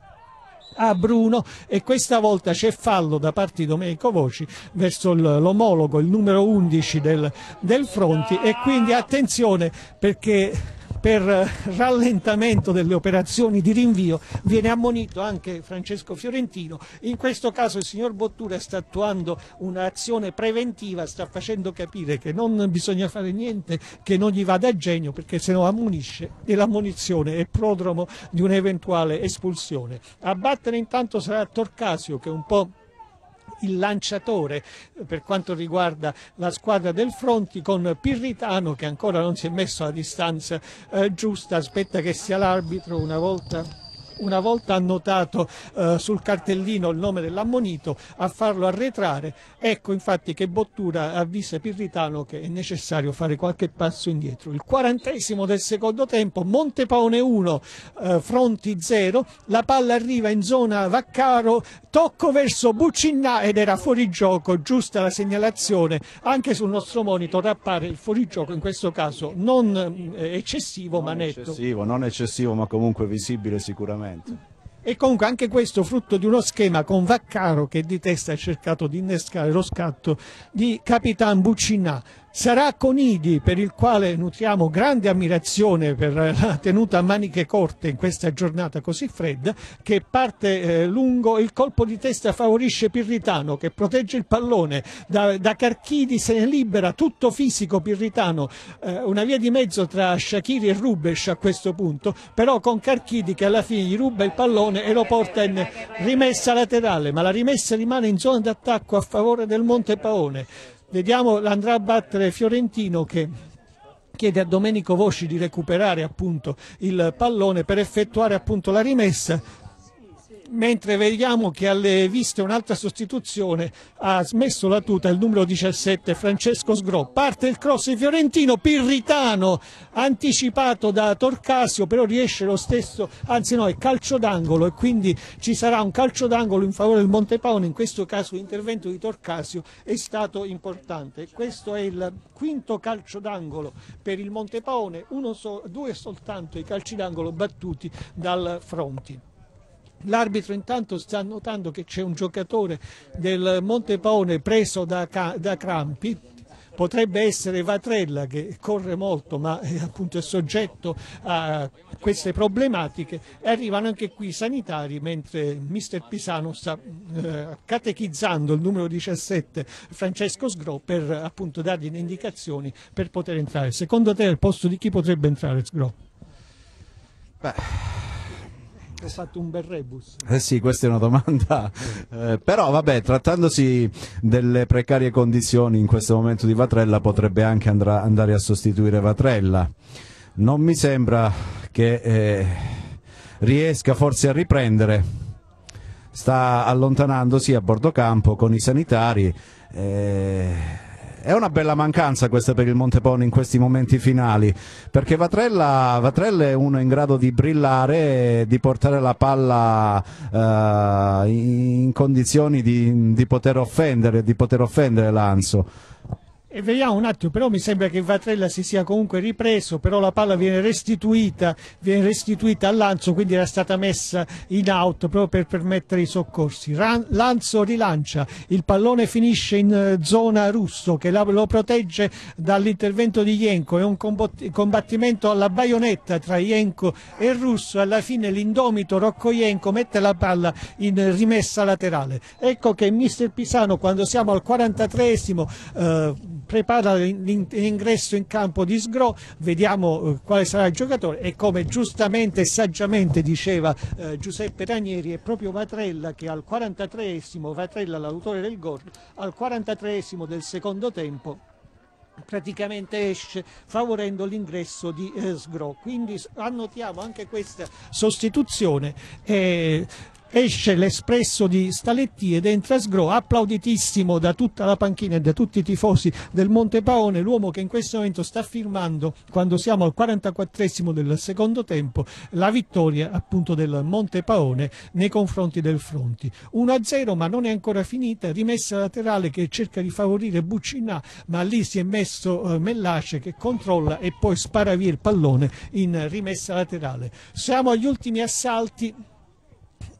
a Bruno e questa volta c'è fallo da parte di Domenico Voci verso l'omologo, il numero 11 del, del Fronti e quindi attenzione perché per eh, rallentamento delle operazioni di rinvio viene ammonito anche Francesco Fiorentino. In questo caso il signor Bottura sta attuando un'azione preventiva, sta facendo capire che non bisogna fare niente che non gli vada a genio perché se no ammonisce e l'ammonizione è prodromo di un'eventuale espulsione. A battere intanto sarà Torcasio che è un po' il lanciatore per quanto riguarda la squadra del Fronti con Pirritano che ancora non si è messo alla distanza eh, giusta, aspetta che sia l'arbitro una volta una volta annotato eh, sul cartellino il nome dell'ammonito, a farlo arretrare. Ecco infatti che Bottura avvisa Pirritano che è necessario fare qualche passo indietro. Il quarantesimo del secondo tempo, Montepone 1, eh, Fronti 0, la palla arriva in zona Vaccaro, tocco verso Buccinà ed era fuori gioco, giusta la segnalazione, anche sul nostro monitor appare il fuorigioco in questo caso non eh, eccessivo non ma netto. Eccessivo, non eccessivo ma comunque visibile sicuramente assolutamente. E comunque anche questo frutto di uno schema con Vaccaro che di testa ha cercato di innescare lo scatto di Capitan Buccinà, Sarà Conidi, per il quale nutriamo grande ammirazione per la tenuta a maniche corte in questa giornata così fredda, che parte eh, lungo, il colpo di testa favorisce Pirritano che protegge il pallone, da, da Carchidi se ne libera, tutto fisico Pirritano, eh, una via di mezzo tra Shakiri e Rubes a questo punto, però con Carchidi che alla fine gli ruba il pallone e lo porta in rimessa laterale, ma la rimessa rimane in zona d'attacco a favore del Monte Paone. Vediamo, l'andrà a battere Fiorentino che chiede a Domenico Vosci di recuperare appunto il pallone per effettuare appunto la rimessa mentre vediamo che alle viste un'altra sostituzione ha smesso la tuta il numero 17 Francesco Sgro. Parte il cross di Fiorentino, Pirritano anticipato da Torcasio, però riesce lo stesso, anzi no, è calcio d'angolo e quindi ci sarà un calcio d'angolo in favore del Montepaone, in questo caso l'intervento di Torcasio è stato importante. Questo è il quinto calcio d'angolo per il Montepaone, so, due soltanto i calci d'angolo battuti dal Fronti. L'arbitro intanto sta notando che c'è un giocatore del Montepone preso da, da crampi, potrebbe essere Vatrella che corre molto ma è eh, appunto è soggetto a queste problematiche e arrivano anche qui i sanitari mentre mister Pisano sta eh, catechizzando il numero 17 Francesco Sgro per appunto dargli le indicazioni per poter entrare. Secondo te al posto di chi potrebbe entrare Sgro? Beh ho fatto un bel rebus. Eh sì, questa è una domanda. Eh, però vabbè, trattandosi delle precarie condizioni in questo momento di Vatrella, potrebbe anche andra- andare a sostituire Vatrella. Non mi sembra che eh, riesca forse a riprendere. Sta allontanandosi a bordo campo con i sanitari. Eh è una bella mancanza questa per il Monteponi in questi momenti finali, perché Vatrella, Vatrella è uno in grado di brillare, di portare la palla eh, in condizioni di, di, poter offendere, di poter offendere l'Anso. E vediamo un attimo, però mi sembra che Vatrella si sia comunque ripreso, però la palla viene restituita, viene restituita a Lanzo, quindi era stata messa in out proprio per permettere i soccorsi. Ran Lanzo rilancia, il pallone finisce in eh, zona russo che lo protegge dall'intervento di Ienko, è un combattimento alla baionetta tra Ienko e Russo, alla fine l'indomito Rocco Ienko mette la palla in rimessa laterale. Ecco che mister Pisano quando siamo al 43esimo prepara l'ingresso in campo di Sgro, vediamo eh, quale sarà il giocatore e come giustamente e saggiamente diceva eh, Giuseppe Ranieri è proprio Vatrella che al 43esimo, Vatrella l'autore del gol, al 43esimo del secondo tempo praticamente esce favorendo l'ingresso di eh, Sgro quindi annotiamo anche questa sostituzione eh, esce l'espresso di Staletti ed entra Sgro, applauditissimo da tutta la panchina e da tutti i tifosi del Monte Paone, l'uomo che in questo momento sta firmando, quando siamo al 44esimo del secondo tempo, la vittoria appunto del Monte Paone nei confronti del Fronti. 1-0 ma non è ancora finita, rimessa laterale che cerca di favorire Buccinà, ma lì si è messo eh, Mellace che controlla e poi spara via il pallone in rimessa laterale. Siamo agli ultimi assalti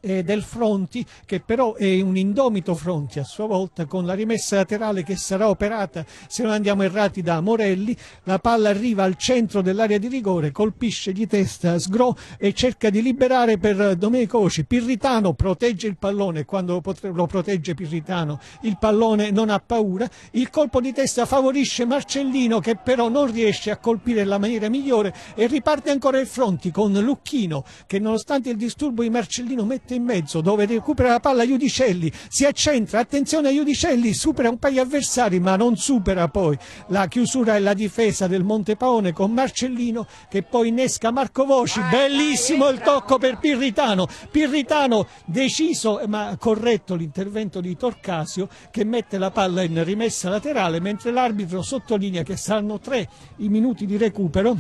eh, del Fronti che però è un indomito Fronti a sua volta con la rimessa laterale che sarà operata se non andiamo errati da Morelli la palla arriva al centro dell'area di rigore colpisce di testa Sgro e cerca di liberare per Domenico Voci. Pirritano protegge il pallone quando lo protegge Pirritano il pallone non ha paura il colpo di testa favorisce Marcellino che però non riesce a colpire la maniera migliore e riparte ancora il Fronti con Lucchino che nonostante il disturbo di Marcellino mette in mezzo dove recupera la palla Iudicelli, si accentra, attenzione a Iudicelli, supera un paio di avversari ma non supera poi la chiusura e la difesa del Montepaone con Marcellino che poi innesca Marco Voci, bellissimo il tocco per Pirritano, Pirritano deciso eh, ma corretto l'intervento di Torcasio che mette la palla in rimessa laterale mentre l'arbitro sottolinea che saranno tre i minuti di recupero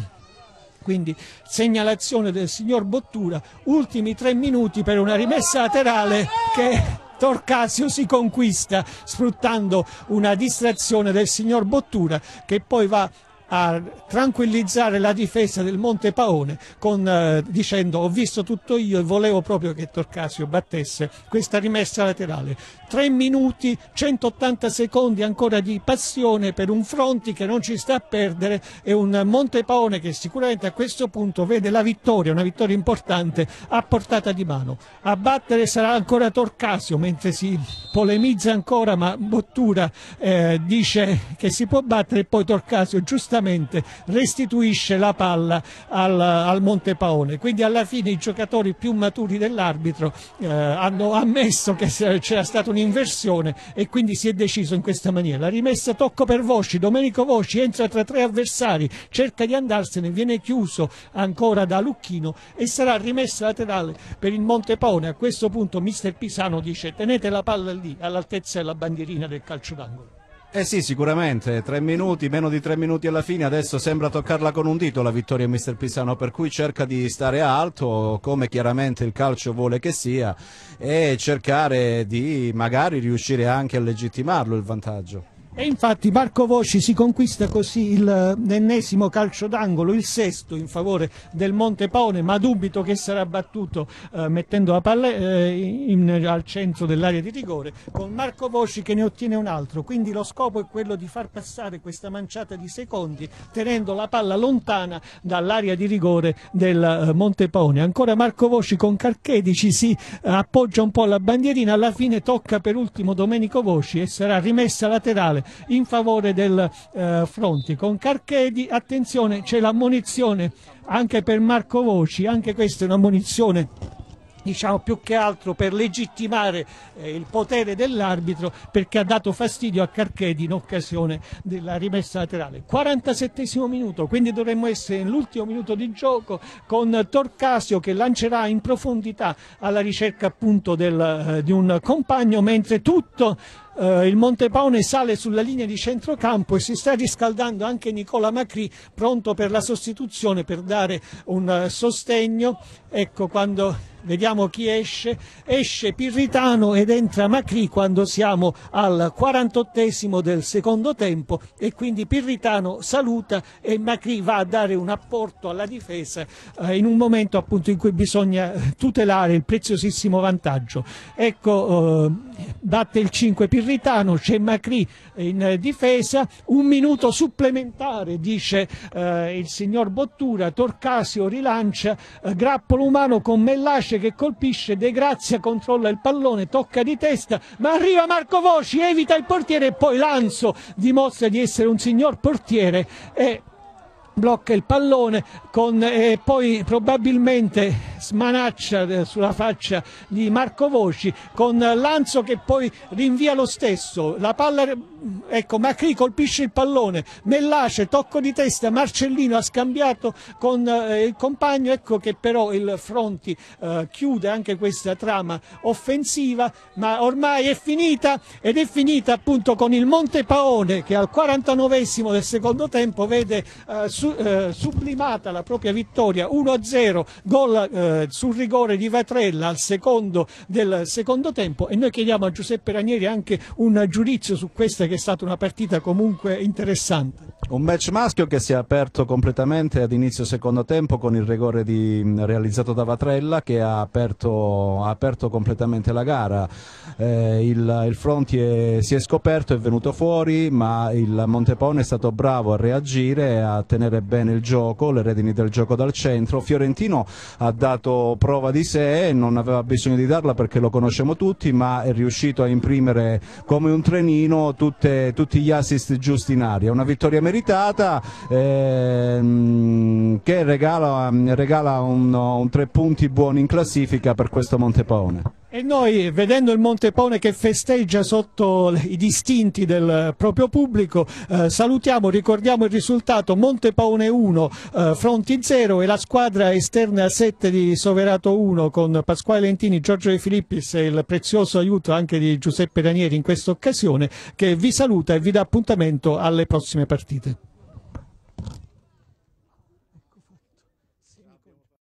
quindi segnalazione del signor Bottura, ultimi tre minuti per una rimessa laterale che... Torcasio si conquista sfruttando una distrazione del signor Bottura che poi va a tranquillizzare la difesa del Monte Paone con, eh, dicendo ho visto tutto io e volevo proprio che Torcasio battesse questa rimessa laterale. 3 minuti, 180 secondi ancora di passione per un Fronti che non ci sta a perdere e un Monte Paone che sicuramente a questo punto vede la vittoria, una vittoria importante a portata di mano. A battere sarà ancora Torcasio mentre si polemizza ancora ma Bottura eh, dice che si può battere e poi Torcasio giustamente immediatamente restituisce la palla al, al Paone. Quindi alla fine i giocatori più maturi dell'arbitro eh, hanno ammesso che c'era stata un'inversione e quindi si è deciso in questa maniera. La rimessa tocco per Vosci, Domenico Vosci entra tra tre avversari, cerca di andarsene, viene chiuso ancora da Lucchino e sarà rimessa laterale per il Monte Paone. A questo punto mister Pisano dice tenete la palla lì all'altezza della bandierina del calcio d'angolo. Eh sì, sicuramente, tre minuti, meno di tre minuti alla fine, adesso sembra toccarla con un dito la vittoria mister Pisano, per cui cerca di stare alto, come chiaramente il calcio vuole che sia, e cercare di magari riuscire anche a legittimarlo il vantaggio. E infatti Marco Voci si conquista così l'ennesimo calcio d'angolo, il sesto in favore del Montepaone, ma dubito che sarà battuto eh, mettendo la palla eh, in, al centro dell'area di rigore, con Marco Voci che ne ottiene un altro. Quindi lo scopo è quello di far passare questa manciata di secondi tenendo la palla lontana dall'area di rigore del eh, Montepaone. Ancora Marco Voci con Carchedici si eh, appoggia un po' alla bandierina, alla fine tocca per ultimo Domenico Voci e sarà rimessa laterale in favore del eh, Fronti. Con Carchedi, attenzione, c'è la munizione anche per Marco Voci, anche questa è una munizione diciamo più che altro per legittimare eh, il potere dell'arbitro perché ha dato fastidio a Carchedi in occasione della rimessa laterale. 47 minuto, quindi dovremmo essere nell'ultimo minuto di gioco con Torcasio che lancerà in profondità alla ricerca appunto del, eh, di un compagno mentre tutto Uh, il Montepaone sale sulla linea di centrocampo e si sta riscaldando anche Nicola Macri pronto per la sostituzione per dare un uh, sostegno ecco quando vediamo chi esce, esce Pirritano ed entra Macri quando siamo al 48 del secondo tempo e quindi Pirritano saluta e Macri va a dare un apporto alla difesa eh, in un momento appunto in cui bisogna tutelare il preziosissimo vantaggio. Ecco, eh, batte il 5 Pirritano, c'è Macri in difesa, un minuto supplementare dice eh, il signor Bottura, Torcasio rilancia, grappolo umano con Mellace Voce che colpisce, De Grazia controlla il pallone, tocca di testa, ma arriva Marco Voci, evita il portiere e poi Lanzo dimostra di essere un signor portiere e blocca il pallone con, e eh, poi probabilmente smanaccia eh, sulla faccia di Marco Voci con Lanzo che poi rinvia lo stesso. La palla ecco Macri colpisce il pallone Mellace tocco di testa Marcellino ha scambiato con eh, il compagno ecco che però il Fronti eh, chiude anche questa trama offensiva ma ormai è finita ed è finita appunto con il Monte Paone che al 49esimo del secondo tempo vede eh, su, eh, sublimata la propria vittoria 1-0 gol eh, sul rigore di Vatrella al secondo del secondo tempo e noi chiediamo a Giuseppe Ranieri anche un giudizio su questa che è stata una partita comunque interessante. Un match maschio che si è aperto completamente ad inizio secondo tempo con il rigore di, realizzato da Vatrella che ha aperto, ha aperto completamente la gara. Eh, il, il Fronti è, si è scoperto, è venuto fuori, ma il Montepone è stato bravo a reagire, a tenere bene il gioco, le redini del gioco dal centro. Fiorentino ha dato prova di sé, non aveva bisogno di darla perché lo conosciamo tutti, ma è riuscito a imprimere come un trenino tutto tutte, tutti gli assist giusti in aria. Una vittoria meritata ehm, che regala, regala un, un tre punti buoni in classifica per questo Montepaone. E noi, vedendo il Montepone che festeggia sotto i distinti del proprio pubblico, eh, salutiamo, ricordiamo il risultato Montepone 1, eh, Fronti 0 e la squadra esterna a 7 di Soverato 1 con Pasquale Lentini, Giorgio De Filippis e il prezioso aiuto anche di Giuseppe Ranieri in questa occasione che vi saluta e vi dà appuntamento alle prossime partite.